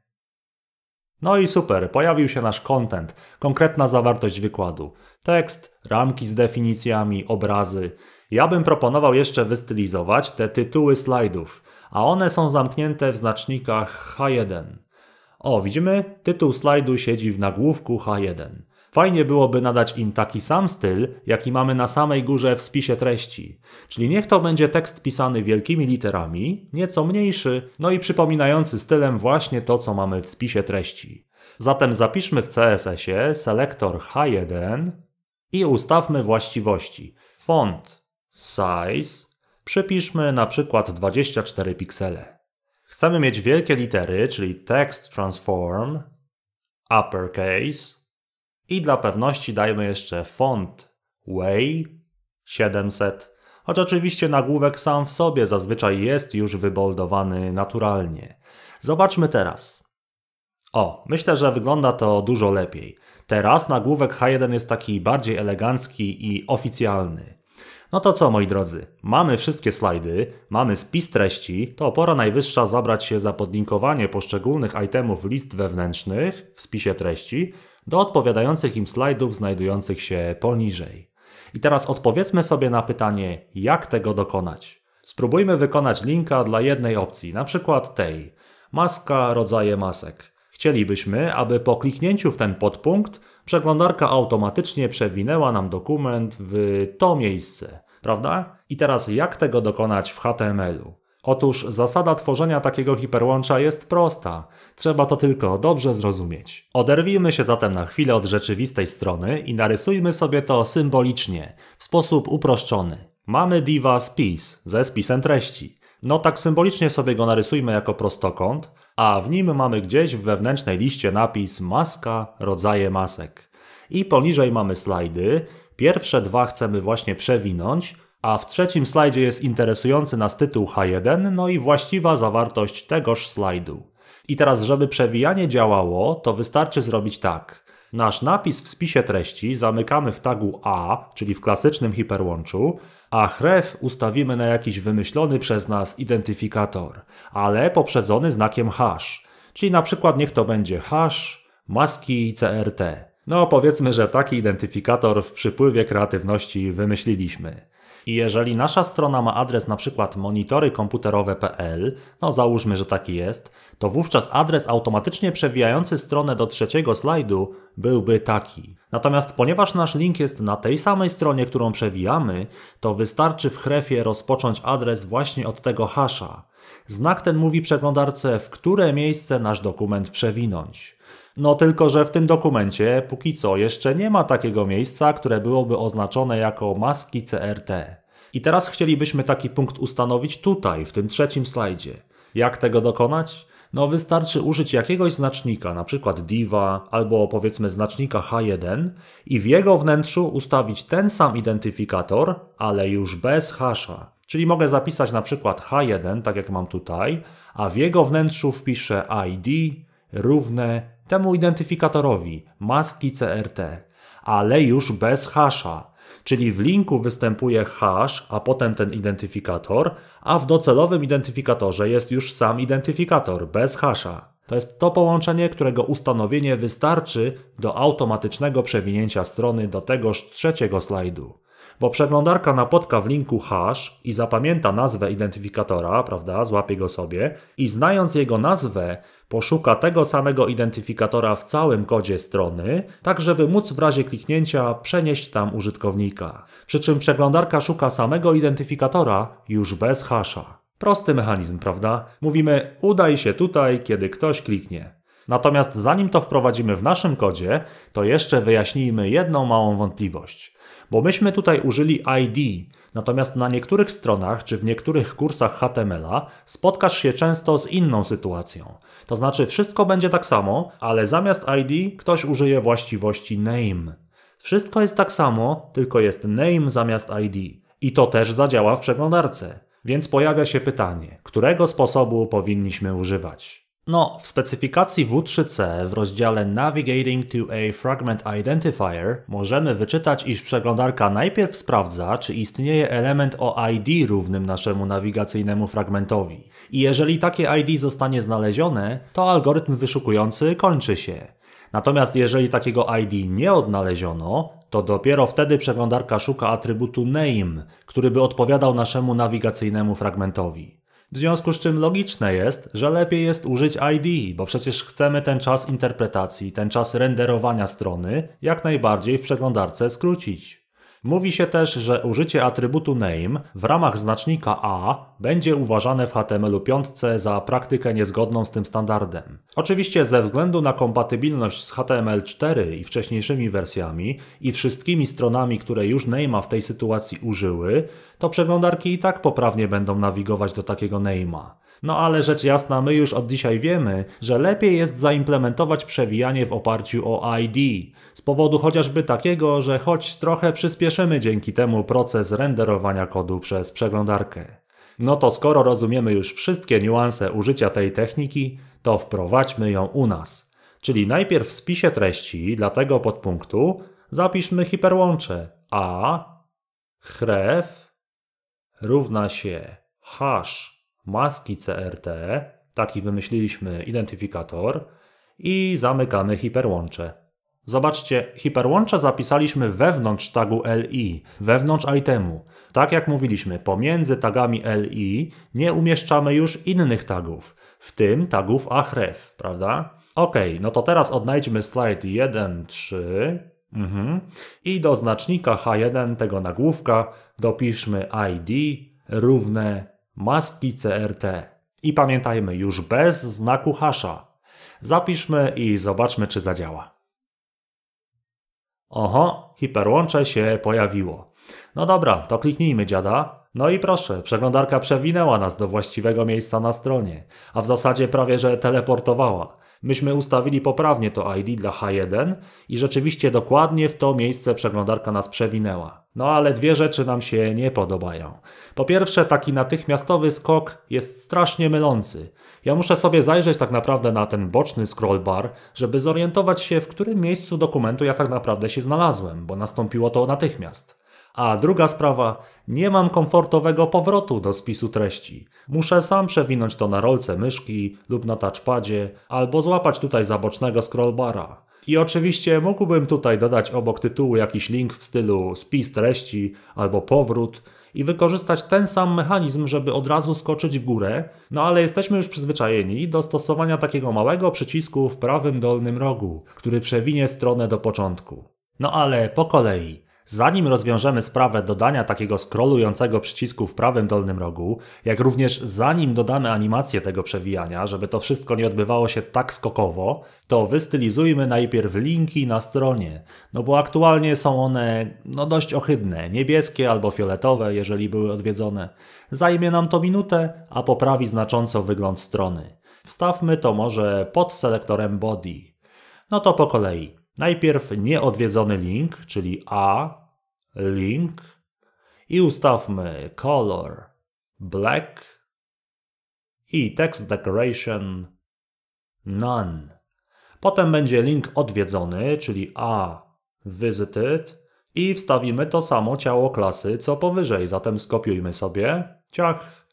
No i super, pojawił się nasz content, konkretna zawartość wykładu. Tekst, ramki z definicjami, obrazy. Ja bym proponował jeszcze wystylizować te tytuły slajdów, a one są zamknięte w znacznikach H1. O, widzimy? Tytuł slajdu siedzi w nagłówku H1. Fajnie byłoby nadać im taki sam styl, jaki mamy na samej górze w spisie treści. Czyli niech to będzie tekst pisany wielkimi literami, nieco mniejszy, no i przypominający stylem właśnie to, co mamy w spisie treści. Zatem zapiszmy w CSS-ie selektor H1 i ustawmy właściwości. Font size przypiszmy na przykład 24 piksele. Chcemy mieć wielkie litery, czyli text transform, uppercase i dla pewności dajmy jeszcze font way 700, choć oczywiście nagłówek sam w sobie zazwyczaj jest już wyboldowany naturalnie. Zobaczmy teraz. O, myślę, że wygląda to dużo lepiej. Teraz nagłówek H1 jest taki bardziej elegancki i oficjalny. No to co, moi drodzy, mamy wszystkie slajdy, mamy spis treści, to pora najwyższa zabrać się za podlinkowanie poszczególnych itemów list wewnętrznych w spisie treści do odpowiadających im slajdów znajdujących się poniżej. I teraz odpowiedzmy sobie na pytanie, jak tego dokonać. Spróbujmy wykonać linka dla jednej opcji, na przykład tej. Maska rodzaje masek. Chcielibyśmy, aby po kliknięciu w ten podpunkt przeglądarka automatycznie przewinęła nam dokument w to miejsce, prawda? I teraz jak tego dokonać w HTML-u? Otóż zasada tworzenia takiego hiperłącza jest prosta. Trzeba to tylko dobrze zrozumieć. Oderwijmy się zatem na chwilę od rzeczywistej strony i narysujmy sobie to symbolicznie, w sposób uproszczony. Mamy diva spis ze spisem treści. No tak symbolicznie sobie go narysujmy jako prostokąt, a w nim mamy gdzieś w wewnętrznej liście napis maska, rodzaje masek. I poniżej mamy slajdy. Pierwsze dwa chcemy właśnie przewinąć, a w trzecim slajdzie jest interesujący nas tytuł H1, no i właściwa zawartość tegoż slajdu. I teraz, żeby przewijanie działało, to wystarczy zrobić tak – Nasz napis w spisie treści zamykamy w tagu A, czyli w klasycznym hiperłączu, a href ustawimy na jakiś wymyślony przez nas identyfikator, ale poprzedzony znakiem hash. Czyli na przykład niech to będzie hash, maski CRT. No powiedzmy, że taki identyfikator w przypływie kreatywności wymyśliliśmy. I jeżeli nasza strona ma adres na przykład monitorykomputerowe.pl, no załóżmy, że taki jest, to wówczas adres automatycznie przewijający stronę do trzeciego slajdu byłby taki. Natomiast ponieważ nasz link jest na tej samej stronie, którą przewijamy, to wystarczy w hrefie rozpocząć adres właśnie od tego hasza. Znak ten mówi przeglądarce, w które miejsce nasz dokument przewinąć. No tylko, że w tym dokumencie póki co jeszcze nie ma takiego miejsca, które byłoby oznaczone jako maski CRT. I teraz chcielibyśmy taki punkt ustanowić tutaj, w tym trzecim slajdzie. Jak tego dokonać? No wystarczy użyć jakiegoś znacznika, na przykład diva albo powiedzmy znacznika H1 i w jego wnętrzu ustawić ten sam identyfikator, ale już bez hasza. Czyli mogę zapisać na przykład H1, tak jak mam tutaj, a w jego wnętrzu wpiszę ID równe temu identyfikatorowi maski CRT, ale już bez hasza, czyli w linku występuje hash, a potem ten identyfikator, a w docelowym identyfikatorze jest już sam identyfikator bez hasza. To jest to połączenie, którego ustanowienie wystarczy do automatycznego przewinięcia strony do tegoż trzeciego slajdu. Bo przeglądarka napotka w linku hash i zapamięta nazwę identyfikatora, prawda, złapie go sobie i znając jego nazwę poszuka tego samego identyfikatora w całym kodzie strony, tak żeby móc w razie kliknięcia przenieść tam użytkownika. Przy czym przeglądarka szuka samego identyfikatora już bez hasza. Prosty mechanizm, prawda? Mówimy udaj się tutaj, kiedy ktoś kliknie. Natomiast zanim to wprowadzimy w naszym kodzie, to jeszcze wyjaśnijmy jedną małą wątpliwość. Bo myśmy tutaj użyli ID, Natomiast na niektórych stronach czy w niektórych kursach HTML-a spotkasz się często z inną sytuacją. To znaczy wszystko będzie tak samo, ale zamiast ID ktoś użyje właściwości name. Wszystko jest tak samo, tylko jest name zamiast ID. I to też zadziała w przeglądarce. Więc pojawia się pytanie, którego sposobu powinniśmy używać? No, w specyfikacji W3C w rozdziale Navigating to a Fragment Identifier możemy wyczytać, iż przeglądarka najpierw sprawdza, czy istnieje element o ID równym naszemu nawigacyjnemu fragmentowi. I jeżeli takie ID zostanie znalezione, to algorytm wyszukujący kończy się. Natomiast jeżeli takiego ID nie odnaleziono, to dopiero wtedy przeglądarka szuka atrybutu name, który by odpowiadał naszemu nawigacyjnemu fragmentowi. W związku z czym logiczne jest, że lepiej jest użyć IDE, bo przecież chcemy ten czas interpretacji, ten czas renderowania strony jak najbardziej w przeglądarce skrócić. Mówi się też, że użycie atrybutu name w ramach znacznika a będzie uważane w HTML5 za praktykę niezgodną z tym standardem. Oczywiście ze względu na kompatybilność z HTML4 i wcześniejszymi wersjami i wszystkimi stronami, które już name'a w tej sytuacji użyły, to przeglądarki i tak poprawnie będą nawigować do takiego name'a. No ale rzecz jasna, my już od dzisiaj wiemy, że lepiej jest zaimplementować przewijanie w oparciu o ID. Z powodu chociażby takiego, że choć trochę przyspieszymy dzięki temu proces renderowania kodu przez przeglądarkę. No to skoro rozumiemy już wszystkie niuanse użycia tej techniki, to wprowadźmy ją u nas. Czyli najpierw w spisie treści dla tego podpunktu zapiszmy hiperłącze a href równa się hash maski CRT, taki wymyśliliśmy identyfikator i zamykamy hiperłącze. Zobaczcie, hiperłącze zapisaliśmy wewnątrz tagu LI, wewnątrz itemu. Tak jak mówiliśmy, pomiędzy tagami LI nie umieszczamy już innych tagów, w tym tagów href, prawda? Ok, no to teraz odnajdźmy slajd 1.3 mhm. i do znacznika H1 tego nagłówka dopiszmy ID równe maski CRT. I pamiętajmy, już bez znaku hasza. Zapiszmy i zobaczmy, czy zadziała. Oho, hiperłącze się pojawiło. No dobra, to kliknijmy dziada. No i proszę, przeglądarka przewinęła nas do właściwego miejsca na stronie, a w zasadzie prawie że teleportowała. Myśmy ustawili poprawnie to ID dla H1 i rzeczywiście dokładnie w to miejsce przeglądarka nas przewinęła. No ale dwie rzeczy nam się nie podobają. Po pierwsze, taki natychmiastowy skok jest strasznie mylący. Ja muszę sobie zajrzeć tak naprawdę na ten boczny scrollbar, żeby zorientować się, w którym miejscu dokumentu ja tak naprawdę się znalazłem, bo nastąpiło to natychmiast. A druga sprawa, nie mam komfortowego powrotu do spisu treści. Muszę sam przewinąć to na rolce myszki lub na touchpadzie, albo złapać tutaj zabocznego scrollbara. I oczywiście mógłbym tutaj dodać obok tytułu jakiś link w stylu spis treści albo powrót i wykorzystać ten sam mechanizm, żeby od razu skoczyć w górę, no ale jesteśmy już przyzwyczajeni do stosowania takiego małego przycisku w prawym dolnym rogu, który przewinie stronę do początku. No ale po kolei. Zanim rozwiążemy sprawę dodania takiego scrollującego przycisku w prawym dolnym rogu, jak również zanim dodamy animację tego przewijania, żeby to wszystko nie odbywało się tak skokowo, to wystylizujmy najpierw linki na stronie, no bo aktualnie są one no dość ohydne, niebieskie albo fioletowe, jeżeli były odwiedzone. Zajmie nam to minutę, a poprawi znacząco wygląd strony. Wstawmy to może pod selektorem body. No to po kolei. Najpierw nieodwiedzony link, czyli A, link i ustawmy color black i text decoration none. Potem będzie link odwiedzony, czyli A visited i wstawimy to samo ciało klasy co powyżej, zatem skopiujmy sobie, ciach,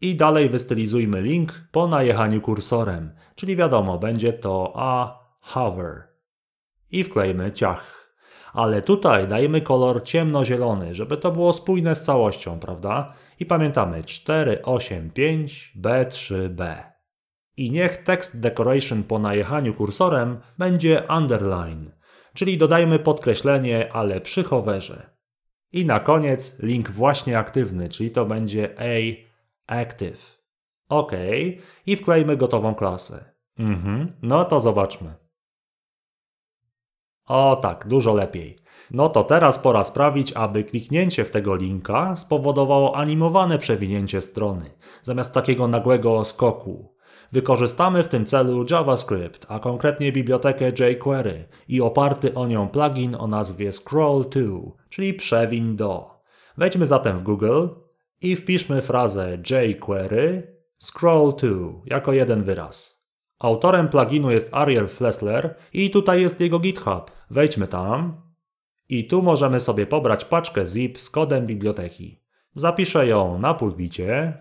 i dalej wystylizujmy link po najechaniu kursorem, czyli wiadomo, będzie to A hover i wklejmy ciach. Ale tutaj dajemy kolor ciemnozielony, żeby to było spójne z całością, prawda? I pamiętamy 485B3B. I niech tekst decoration po najechaniu kursorem będzie underline, czyli dodajmy podkreślenie, ale przy hoverze. I na koniec link właśnie aktywny, czyli to będzie A active. OK i wklejmy gotową klasę. Mhm, no to zobaczmy. O tak, dużo lepiej. No to teraz pora sprawić, aby kliknięcie w tego linka spowodowało animowane przewinięcie strony, zamiast takiego nagłego skoku. Wykorzystamy w tym celu JavaScript, a konkretnie bibliotekę jQuery i oparty o nią plugin o nazwie Scroll To, czyli przewin do. Wejdźmy zatem w Google i wpiszmy frazę jQuery scroll to jako jeden wyraz. Autorem pluginu jest Ariel Flessler i tutaj jest jego GitHub. Wejdźmy tam i tu możemy sobie pobrać paczkę zip z kodem biblioteki. Zapiszę ją na pulpicie.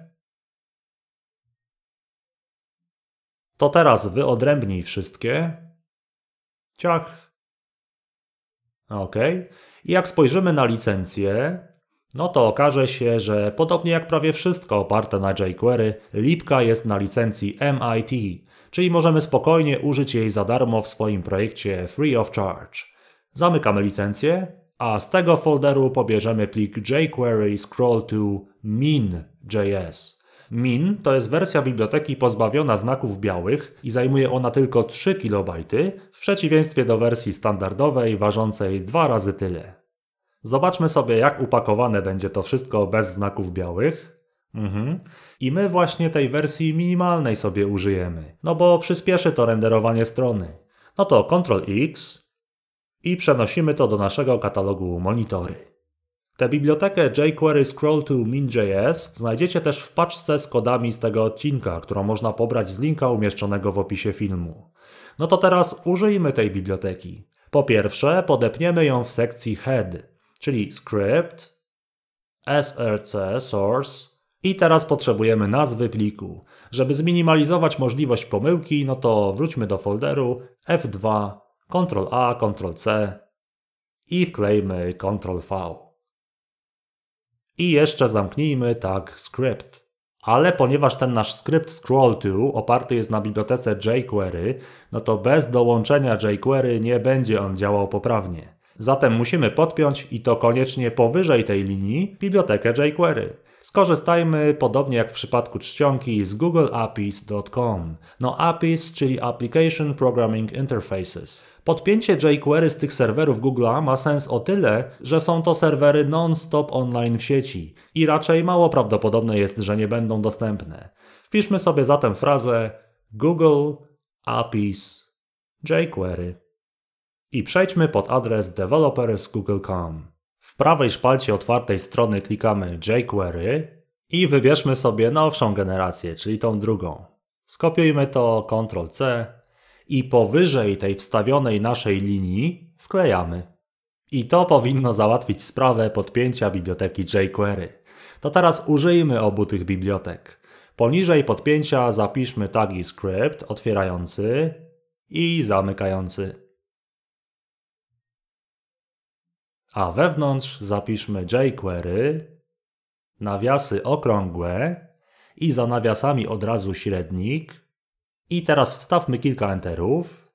To teraz wyodrębnij wszystkie. Ciach. OK. I jak spojrzymy na licencję, no to okaże się, że podobnie jak prawie wszystko oparte na jQuery, Lipka jest na licencji MIT, czyli możemy spokojnie użyć jej za darmo w swoim projekcie free of charge. Zamykamy licencję, a z tego folderu pobierzemy plik jQuery scroll to min.js. Min to jest wersja biblioteki pozbawiona znaków białych i zajmuje ona tylko 3 KB, w przeciwieństwie do wersji standardowej ważącej dwa razy tyle. Zobaczmy sobie jak upakowane będzie to wszystko bez znaków białych. Mhm. I my właśnie tej wersji minimalnej sobie użyjemy, no bo przyspieszy to renderowanie strony. No to Ctrl X i przenosimy to do naszego katalogu monitory. Tę bibliotekę jQuery Scroll to Min.js znajdziecie też w paczce z kodami z tego odcinka, którą można pobrać z linka umieszczonego w opisie filmu. No to teraz użyjmy tej biblioteki. Po pierwsze podepniemy ją w sekcji head, czyli script, src source, i teraz potrzebujemy nazwy pliku. Żeby zminimalizować możliwość pomyłki, no to wróćmy do folderu F2, Ctrl A, Ctrl C i wklejmy Ctrl V. I jeszcze zamknijmy tak script. Ale ponieważ ten nasz skrypt scroll oparty jest na bibliotece jQuery, no to bez dołączenia jQuery nie będzie on działał poprawnie. Zatem musimy podpiąć i to koniecznie powyżej tej linii bibliotekę jQuery. Skorzystajmy podobnie jak w przypadku czcionki z googleapis.com, No APIs, czyli Application Programming Interfaces. Podpięcie jQuery z tych serwerów Google'a ma sens o tyle, że są to serwery non-stop online w sieci i raczej mało prawdopodobne jest, że nie będą dostępne. Wpiszmy sobie zatem frazę Google APIs jQuery i przejdźmy pod adres developers.google.com prawej szpalcie otwartej strony klikamy jQuery i wybierzmy sobie nowszą generację, czyli tą drugą. Skopiujmy to Ctrl-C i powyżej tej wstawionej naszej linii wklejamy. I to powinno załatwić sprawę podpięcia biblioteki jQuery. To teraz użyjmy obu tych bibliotek. Poniżej podpięcia zapiszmy tagi script otwierający i zamykający. a wewnątrz zapiszmy jQuery, nawiasy okrągłe i za nawiasami od razu średnik. I teraz wstawmy kilka enterów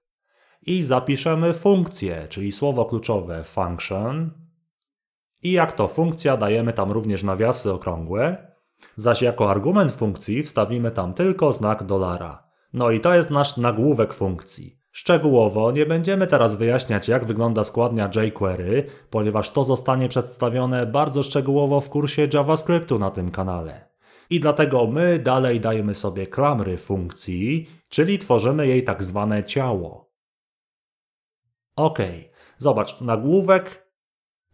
i zapiszemy funkcję, czyli słowo kluczowe function. I jak to funkcja, dajemy tam również nawiasy okrągłe, zaś jako argument funkcji wstawimy tam tylko znak dolara. No i to jest nasz nagłówek funkcji. Szczegółowo nie będziemy teraz wyjaśniać, jak wygląda składnia jQuery, ponieważ to zostanie przedstawione bardzo szczegółowo w kursie JavaScriptu na tym kanale. I dlatego my dalej dajemy sobie klamry funkcji, czyli tworzymy jej tak zwane ciało. OK, zobacz, nagłówek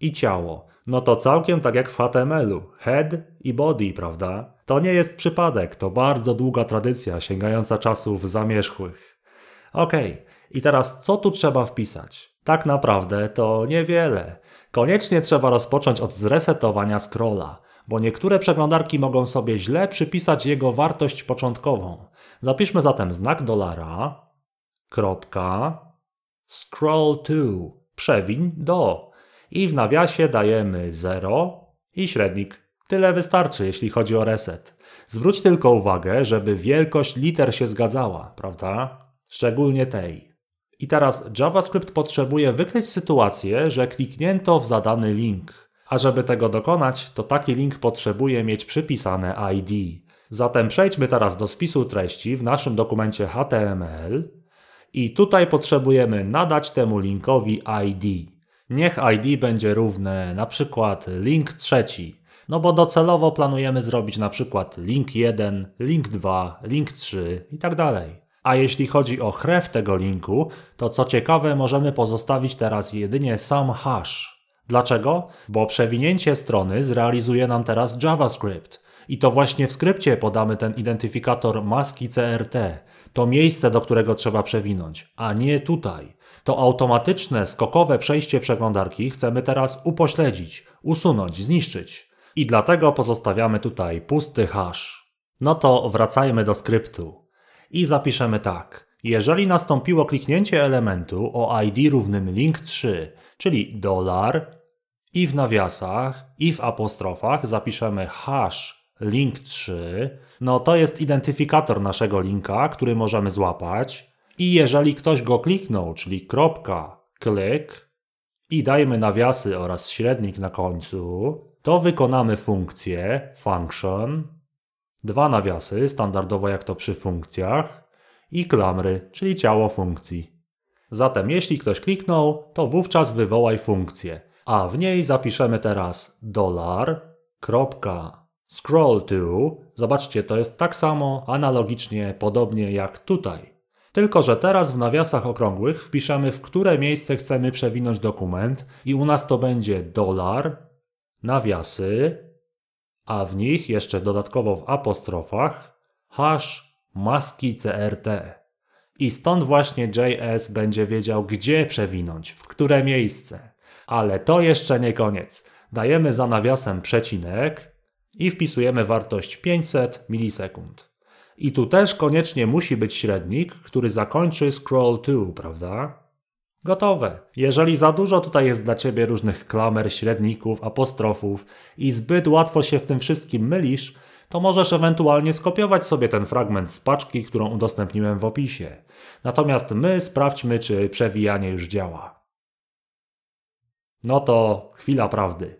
i ciało. No to całkiem tak jak w HTML-u. Head i body, prawda? To nie jest przypadek, to bardzo długa tradycja sięgająca czasów zamierzchłych. Okej, okay. I teraz co tu trzeba wpisać? Tak naprawdę to niewiele. Koniecznie trzeba rozpocząć od zresetowania scrolla, bo niektóre przeglądarki mogą sobie źle przypisać jego wartość początkową. Zapiszmy zatem znak dolara, kropka, scroll to, przewiń do i w nawiasie dajemy 0 i średnik. Tyle wystarczy, jeśli chodzi o reset. Zwróć tylko uwagę, żeby wielkość liter się zgadzała, prawda? Szczególnie tej. I teraz JavaScript potrzebuje wykryć sytuację, że kliknięto w zadany link. A żeby tego dokonać, to taki link potrzebuje mieć przypisane ID. Zatem przejdźmy teraz do spisu treści w naszym dokumencie HTML i tutaj potrzebujemy nadać temu linkowi ID. Niech ID będzie równe na przykład link trzeci, no bo docelowo planujemy zrobić na przykład link 1, link 2, link 3 i tak dalej. A jeśli chodzi o chrew tego linku, to co ciekawe możemy pozostawić teraz jedynie sam hash. Dlaczego? Bo przewinięcie strony zrealizuje nam teraz JavaScript. I to właśnie w skrypcie podamy ten identyfikator maski CRT. To miejsce, do którego trzeba przewinąć, a nie tutaj. To automatyczne, skokowe przejście przeglądarki chcemy teraz upośledzić, usunąć, zniszczyć. I dlatego pozostawiamy tutaj pusty hash. No to wracajmy do skryptu i zapiszemy tak. Jeżeli nastąpiło kliknięcie elementu o ID równym link 3, czyli dolar i w nawiasach i w apostrofach zapiszemy hash link 3, no to jest identyfikator naszego linka, który możemy złapać. I jeżeli ktoś go kliknął, czyli kropka, klik i dajemy nawiasy oraz średnik na końcu, to wykonamy funkcję function dwa nawiasy, standardowo jak to przy funkcjach, i klamry, czyli ciało funkcji. Zatem jeśli ktoś kliknął, to wówczas wywołaj funkcję, a w niej zapiszemy teraz $scrollTo. kropka, scroll to. Zobaczcie, to jest tak samo, analogicznie, podobnie jak tutaj. Tylko, że teraz w nawiasach okrągłych wpiszemy, w które miejsce chcemy przewinąć dokument i u nas to będzie dolar, nawiasy, a w nich jeszcze dodatkowo w apostrofach hash maski CRT. I stąd właśnie JS będzie wiedział, gdzie przewinąć, w które miejsce. Ale to jeszcze nie koniec. Dajemy za nawiasem przecinek i wpisujemy wartość 500 milisekund. I tu też koniecznie musi być średnik, który zakończy scroll to, prawda? Gotowe. Jeżeli za dużo tutaj jest dla ciebie różnych klamer, średników, apostrofów i zbyt łatwo się w tym wszystkim mylisz, to możesz ewentualnie skopiować sobie ten fragment z paczki, którą udostępniłem w opisie. Natomiast my sprawdźmy, czy przewijanie już działa. No to chwila prawdy.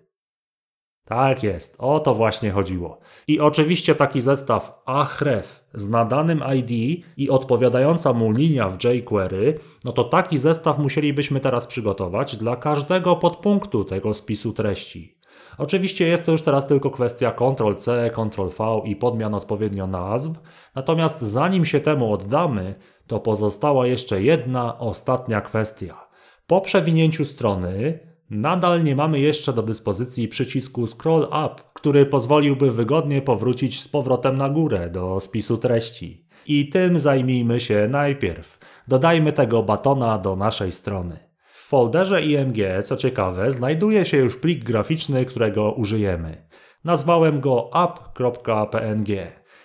Tak jest, o to właśnie chodziło. I oczywiście taki zestaw href z nadanym ID i odpowiadająca mu linia w jQuery, no to taki zestaw musielibyśmy teraz przygotować dla każdego podpunktu tego spisu treści. Oczywiście jest to już teraz tylko kwestia Ctrl-C, Ctrl-V i podmian odpowiednio nazw, natomiast zanim się temu oddamy, to pozostała jeszcze jedna ostatnia kwestia. Po przewinięciu strony Nadal nie mamy jeszcze do dyspozycji przycisku Scroll Up, który pozwoliłby wygodnie powrócić z powrotem na górę do spisu treści. I tym zajmijmy się najpierw. Dodajmy tego batona do naszej strony. W folderze IMG, co ciekawe, znajduje się już plik graficzny, którego użyjemy. Nazwałem go app.png.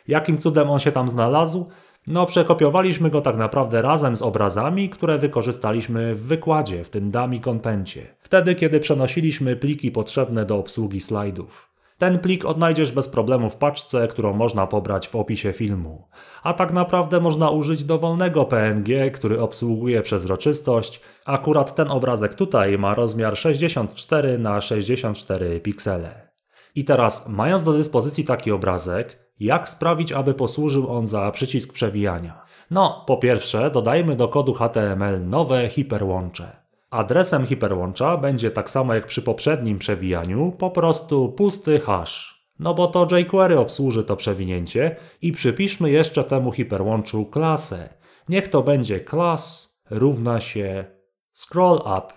Jakim cudem on się tam znalazł? No, przekopiowaliśmy go tak naprawdę razem z obrazami, które wykorzystaliśmy w wykładzie, w tym dummy kontencie, wtedy kiedy przenosiliśmy pliki potrzebne do obsługi slajdów. Ten plik odnajdziesz bez problemu w paczce, którą można pobrać w opisie filmu. A tak naprawdę można użyć dowolnego PNG, który obsługuje przezroczystość. Akurat ten obrazek tutaj ma rozmiar 64 na 64 piksele. I teraz, mając do dyspozycji taki obrazek, jak sprawić, aby posłużył on za przycisk przewijania? No, po pierwsze, dodajmy do kodu HTML nowe hiperłącze. Adresem hiperłącza będzie tak samo jak przy poprzednim przewijaniu, po prostu pusty hash. No bo to jQuery obsłuży to przewinięcie i przypiszmy jeszcze temu hiperłączu klasę. Niech to będzie class równa się scroll up.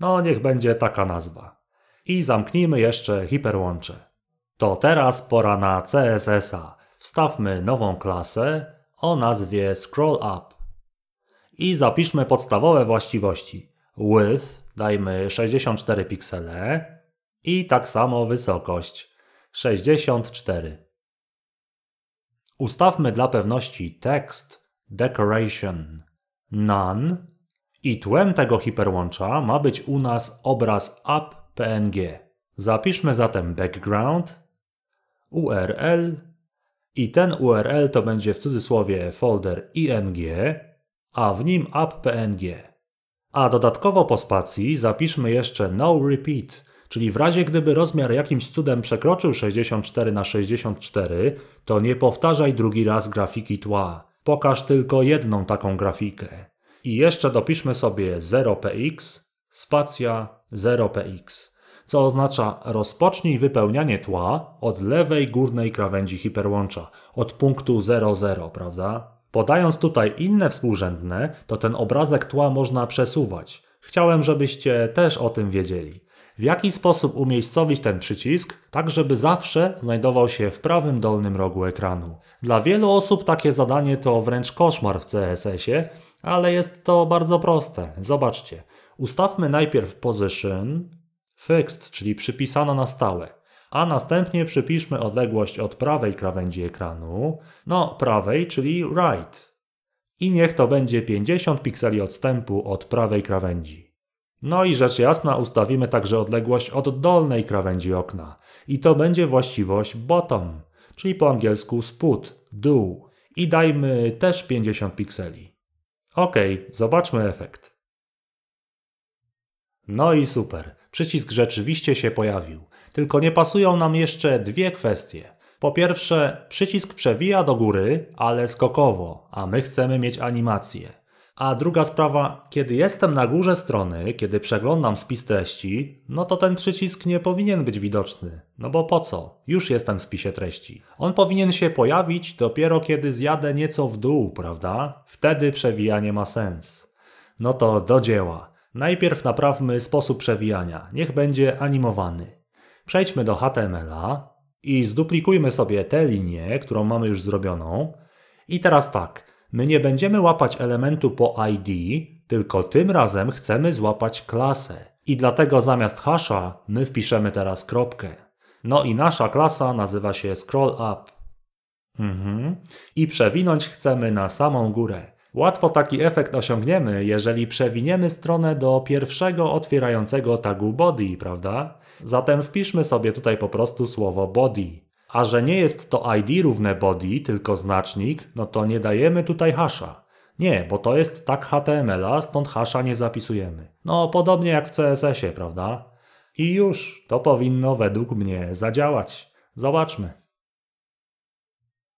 No niech będzie taka nazwa. I zamknijmy jeszcze hiperłącze. To teraz pora na CSS-a. Wstawmy nową klasę o nazwie ScrollUp i zapiszmy podstawowe właściwości. Width dajmy 64 piksele i tak samo wysokość 64. Ustawmy dla pewności tekst decoration none i tłem tego hiperłącza ma być u nas obraz up.png. Zapiszmy zatem background URL i ten URL to będzie w cudzysłowie folder img, a w nim app.png. A dodatkowo po spacji zapiszmy jeszcze no repeat, czyli w razie gdyby rozmiar jakimś cudem przekroczył 64 na 64, to nie powtarzaj drugi raz grafiki tła. Pokaż tylko jedną taką grafikę. I jeszcze dopiszmy sobie 0px, spacja 0px co oznacza rozpocznij wypełnianie tła od lewej górnej krawędzi hiperłącza, od punktu 00, prawda? Podając tutaj inne współrzędne, to ten obrazek tła można przesuwać. Chciałem, żebyście też o tym wiedzieli. W jaki sposób umiejscowić ten przycisk, tak żeby zawsze znajdował się w prawym dolnym rogu ekranu. Dla wielu osób takie zadanie to wręcz koszmar w CSS-ie, ale jest to bardzo proste. Zobaczcie. Ustawmy najpierw position, Fixed, czyli przypisana na stałe. A następnie przypiszmy odległość od prawej krawędzi ekranu, no prawej, czyli right. I niech to będzie 50 pikseli odstępu od prawej krawędzi. No i rzecz jasna ustawimy także odległość od dolnej krawędzi okna. I to będzie właściwość bottom, czyli po angielsku spód, dół. I dajmy też 50 pikseli. Ok, zobaczmy efekt. No i super. Przycisk rzeczywiście się pojawił. Tylko nie pasują nam jeszcze dwie kwestie. Po pierwsze, przycisk przewija do góry, ale skokowo, a my chcemy mieć animację. A druga sprawa, kiedy jestem na górze strony, kiedy przeglądam spis treści, no to ten przycisk nie powinien być widoczny. No bo po co? Już jestem w spisie treści. On powinien się pojawić dopiero kiedy zjadę nieco w dół, prawda? Wtedy przewijanie ma sens. No to do dzieła. Najpierw naprawmy sposób przewijania. Niech będzie animowany. Przejdźmy do HTML-a i zduplikujmy sobie tę linię, którą mamy już zrobioną. I teraz tak, my nie będziemy łapać elementu po ID, tylko tym razem chcemy złapać klasę. I dlatego zamiast hasza my wpiszemy teraz kropkę. No i nasza klasa nazywa się scrollUp. Mhm. I przewinąć chcemy na samą górę. Łatwo taki efekt osiągniemy, jeżeli przewiniemy stronę do pierwszego otwierającego tagu body, prawda? Zatem wpiszmy sobie tutaj po prostu słowo body. A że nie jest to id równe body, tylko znacznik, no to nie dajemy tutaj hasza. Nie, bo to jest tak HTML-a, stąd hasza nie zapisujemy. No, podobnie jak w CSS-ie, prawda? I już, to powinno według mnie zadziałać. Zobaczmy.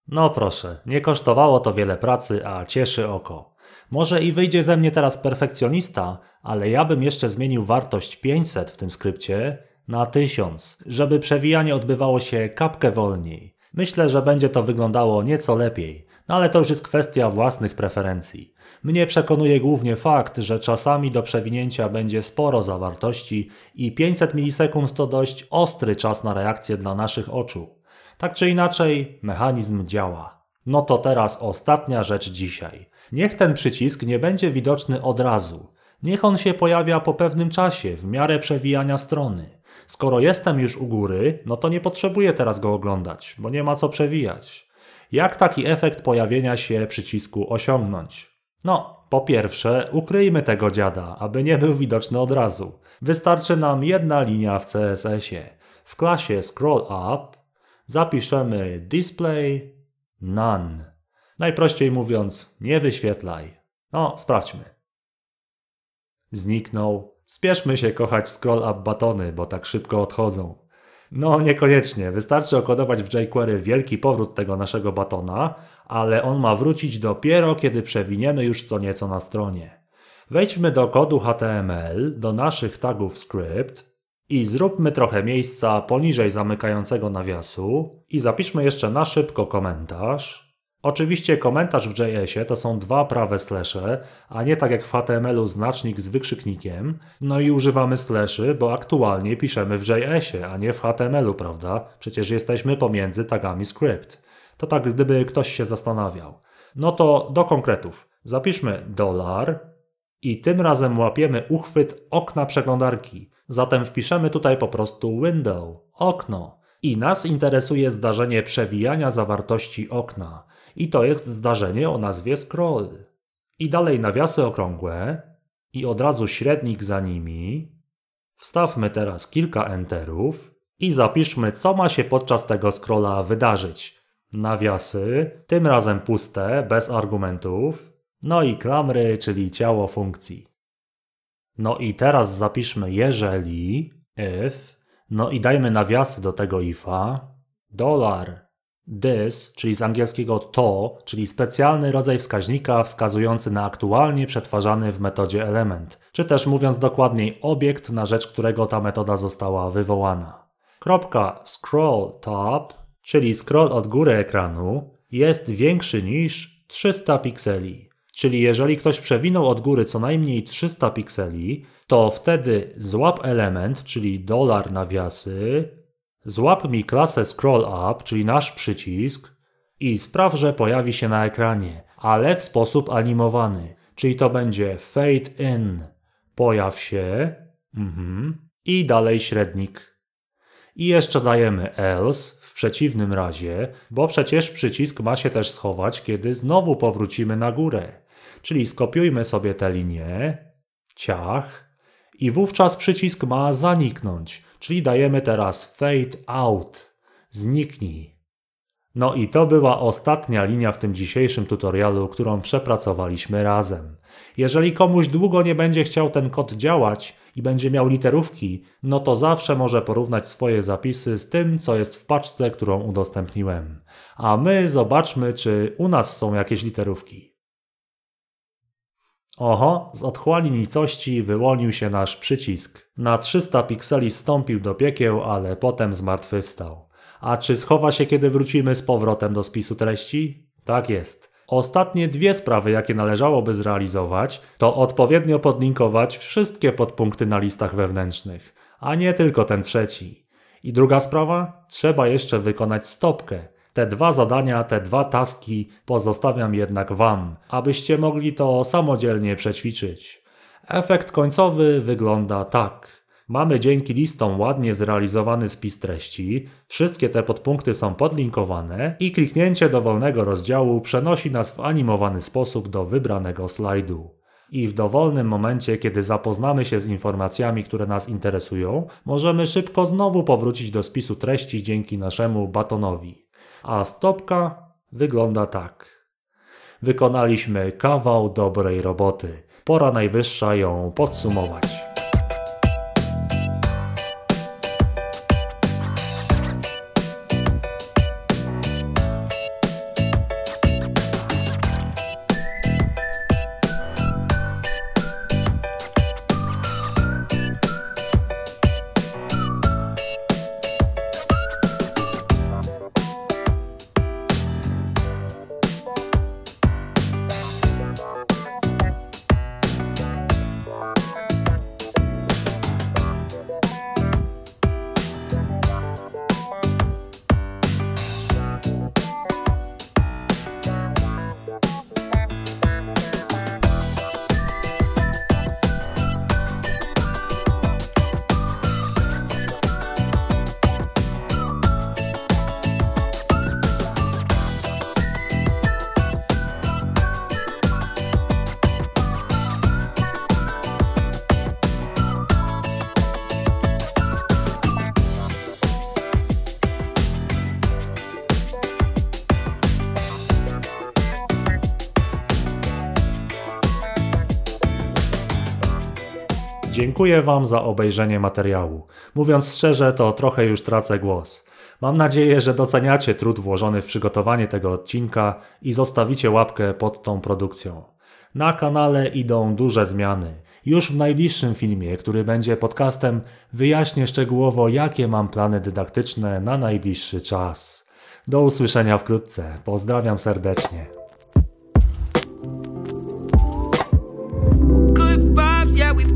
No proszę, nie kosztowało to wiele pracy, a cieszy oko. Może i wyjdzie ze mnie teraz perfekcjonista, ale ja bym jeszcze zmienił wartość 500 w tym skrypcie na 1000, żeby przewijanie odbywało się kapkę wolniej. Myślę, że będzie to wyglądało nieco lepiej, no ale to już jest kwestia własnych preferencji. Mnie przekonuje głównie fakt, że czasami do przewinięcia będzie sporo zawartości i 500 milisekund to dość ostry czas na reakcję dla naszych oczu. Tak czy inaczej, mechanizm działa. No to teraz ostatnia rzecz dzisiaj. Niech ten przycisk nie będzie widoczny od razu. Niech on się pojawia po pewnym czasie, w miarę przewijania strony. Skoro jestem już u góry, no to nie potrzebuję teraz go oglądać, bo nie ma co przewijać. Jak taki efekt pojawienia się przycisku osiągnąć? No, po pierwsze, ukryjmy tego dziada, aby nie był widoczny od razu. Wystarczy nam jedna linia w CSS-ie. W klasie scroll up zapiszemy display none. Najprościej mówiąc, nie wyświetlaj. No, sprawdźmy. Zniknął. Spieszmy się kochać scroll up batony, bo tak szybko odchodzą. No niekoniecznie, wystarczy okodować w jQuery wielki powrót tego naszego batona, ale on ma wrócić dopiero kiedy przewiniemy już co nieco na stronie. Wejdźmy do kodu HTML, do naszych tagów script, i zróbmy trochę miejsca poniżej zamykającego nawiasu i zapiszmy jeszcze na szybko komentarz. Oczywiście komentarz w JS-ie to są dwa prawe slesze, a nie tak jak w HTML-u znacznik z wykrzyknikiem. No i używamy sleszy, bo aktualnie piszemy w JS-ie, a nie w HTML-u, prawda? Przecież jesteśmy pomiędzy tagami script. To tak gdyby ktoś się zastanawiał. No to do konkretów. Zapiszmy dolar i tym razem łapiemy uchwyt okna przeglądarki. Zatem wpiszemy tutaj po prostu window, okno. I nas interesuje zdarzenie przewijania zawartości okna. I to jest zdarzenie o nazwie scroll. I dalej nawiasy okrągłe i od razu średnik za nimi. Wstawmy teraz kilka enterów i zapiszmy, co ma się podczas tego scrolla wydarzyć. Nawiasy, tym razem puste, bez argumentów, no i klamry, czyli ciało funkcji. No i teraz zapiszmy jeżeli, if, no i dajmy nawiasy do tego ifa, dolar this, czyli z angielskiego to, czyli specjalny rodzaj wskaźnika wskazujący na aktualnie przetwarzany w metodzie element, czy też mówiąc dokładniej obiekt, na rzecz którego ta metoda została wywołana. Kropka scroll top, czyli scroll od góry ekranu, jest większy niż 300 pikseli. Czyli jeżeli ktoś przewinął od góry co najmniej 300 pikseli, to wtedy złap element, czyli dolar nawiasy, złap mi klasę scroll up, czyli nasz przycisk i spraw, że pojawi się na ekranie, ale w sposób animowany. Czyli to będzie fade in, pojaw się mhm, i dalej średnik. I jeszcze dajemy else, przeciwnym razie, bo przecież przycisk ma się też schować, kiedy znowu powrócimy na górę. Czyli skopiujmy sobie tę linię, ciach, i wówczas przycisk ma zaniknąć, czyli dajemy teraz fade out, zniknij. No i to była ostatnia linia w tym dzisiejszym tutorialu, którą przepracowaliśmy razem. Jeżeli komuś długo nie będzie chciał ten kod działać, i będzie miał literówki, no to zawsze może porównać swoje zapisy z tym, co jest w paczce, którą udostępniłem. A my zobaczmy, czy u nas są jakieś literówki. Oho, z otchłani nicości wyłonił się nasz przycisk. Na 300 pikseli stąpił do piekieł, ale potem zmartwychwstał. A czy schowa się, kiedy wrócimy z powrotem do spisu treści? Tak jest. Ostatnie dwie sprawy, jakie należałoby zrealizować, to odpowiednio podlinkować wszystkie podpunkty na listach wewnętrznych, a nie tylko ten trzeci. I druga sprawa, trzeba jeszcze wykonać stopkę. Te dwa zadania, te dwa taski pozostawiam jednak Wam, abyście mogli to samodzielnie przećwiczyć. Efekt końcowy wygląda tak. Mamy dzięki listom ładnie zrealizowany spis treści, wszystkie te podpunkty są podlinkowane i kliknięcie dowolnego rozdziału przenosi nas w animowany sposób do wybranego slajdu. I w dowolnym momencie, kiedy zapoznamy się z informacjami, które nas interesują, możemy szybko znowu powrócić do spisu treści dzięki naszemu batonowi. A stopka wygląda tak. Wykonaliśmy kawał dobrej roboty. Pora najwyższa ją podsumować. Dziękuję Wam za obejrzenie materiału. Mówiąc szczerze, to trochę już tracę głos. Mam nadzieję, że doceniacie trud włożony w przygotowanie tego odcinka i zostawicie łapkę pod tą produkcją. Na kanale idą duże zmiany. Już w najbliższym filmie, który będzie podcastem, wyjaśnię szczegółowo, jakie mam plany dydaktyczne na najbliższy czas. Do usłyszenia wkrótce. Pozdrawiam serdecznie.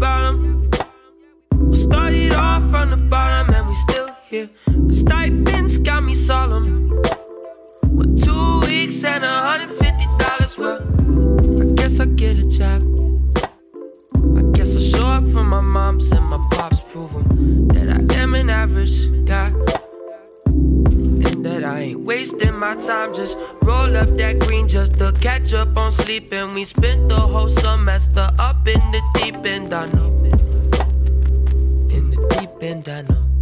yeah, We started off from the bottom and we still here. The stipends got me solemn. With two weeks and a $150, well, I guess I get a job. I guess I show up for my moms and my pops, prove them that I am an average guy. And that I ain't wasting my time, just roll up that green just to catch up on sleep. And we spent the whole semester up in the deep end, I know know.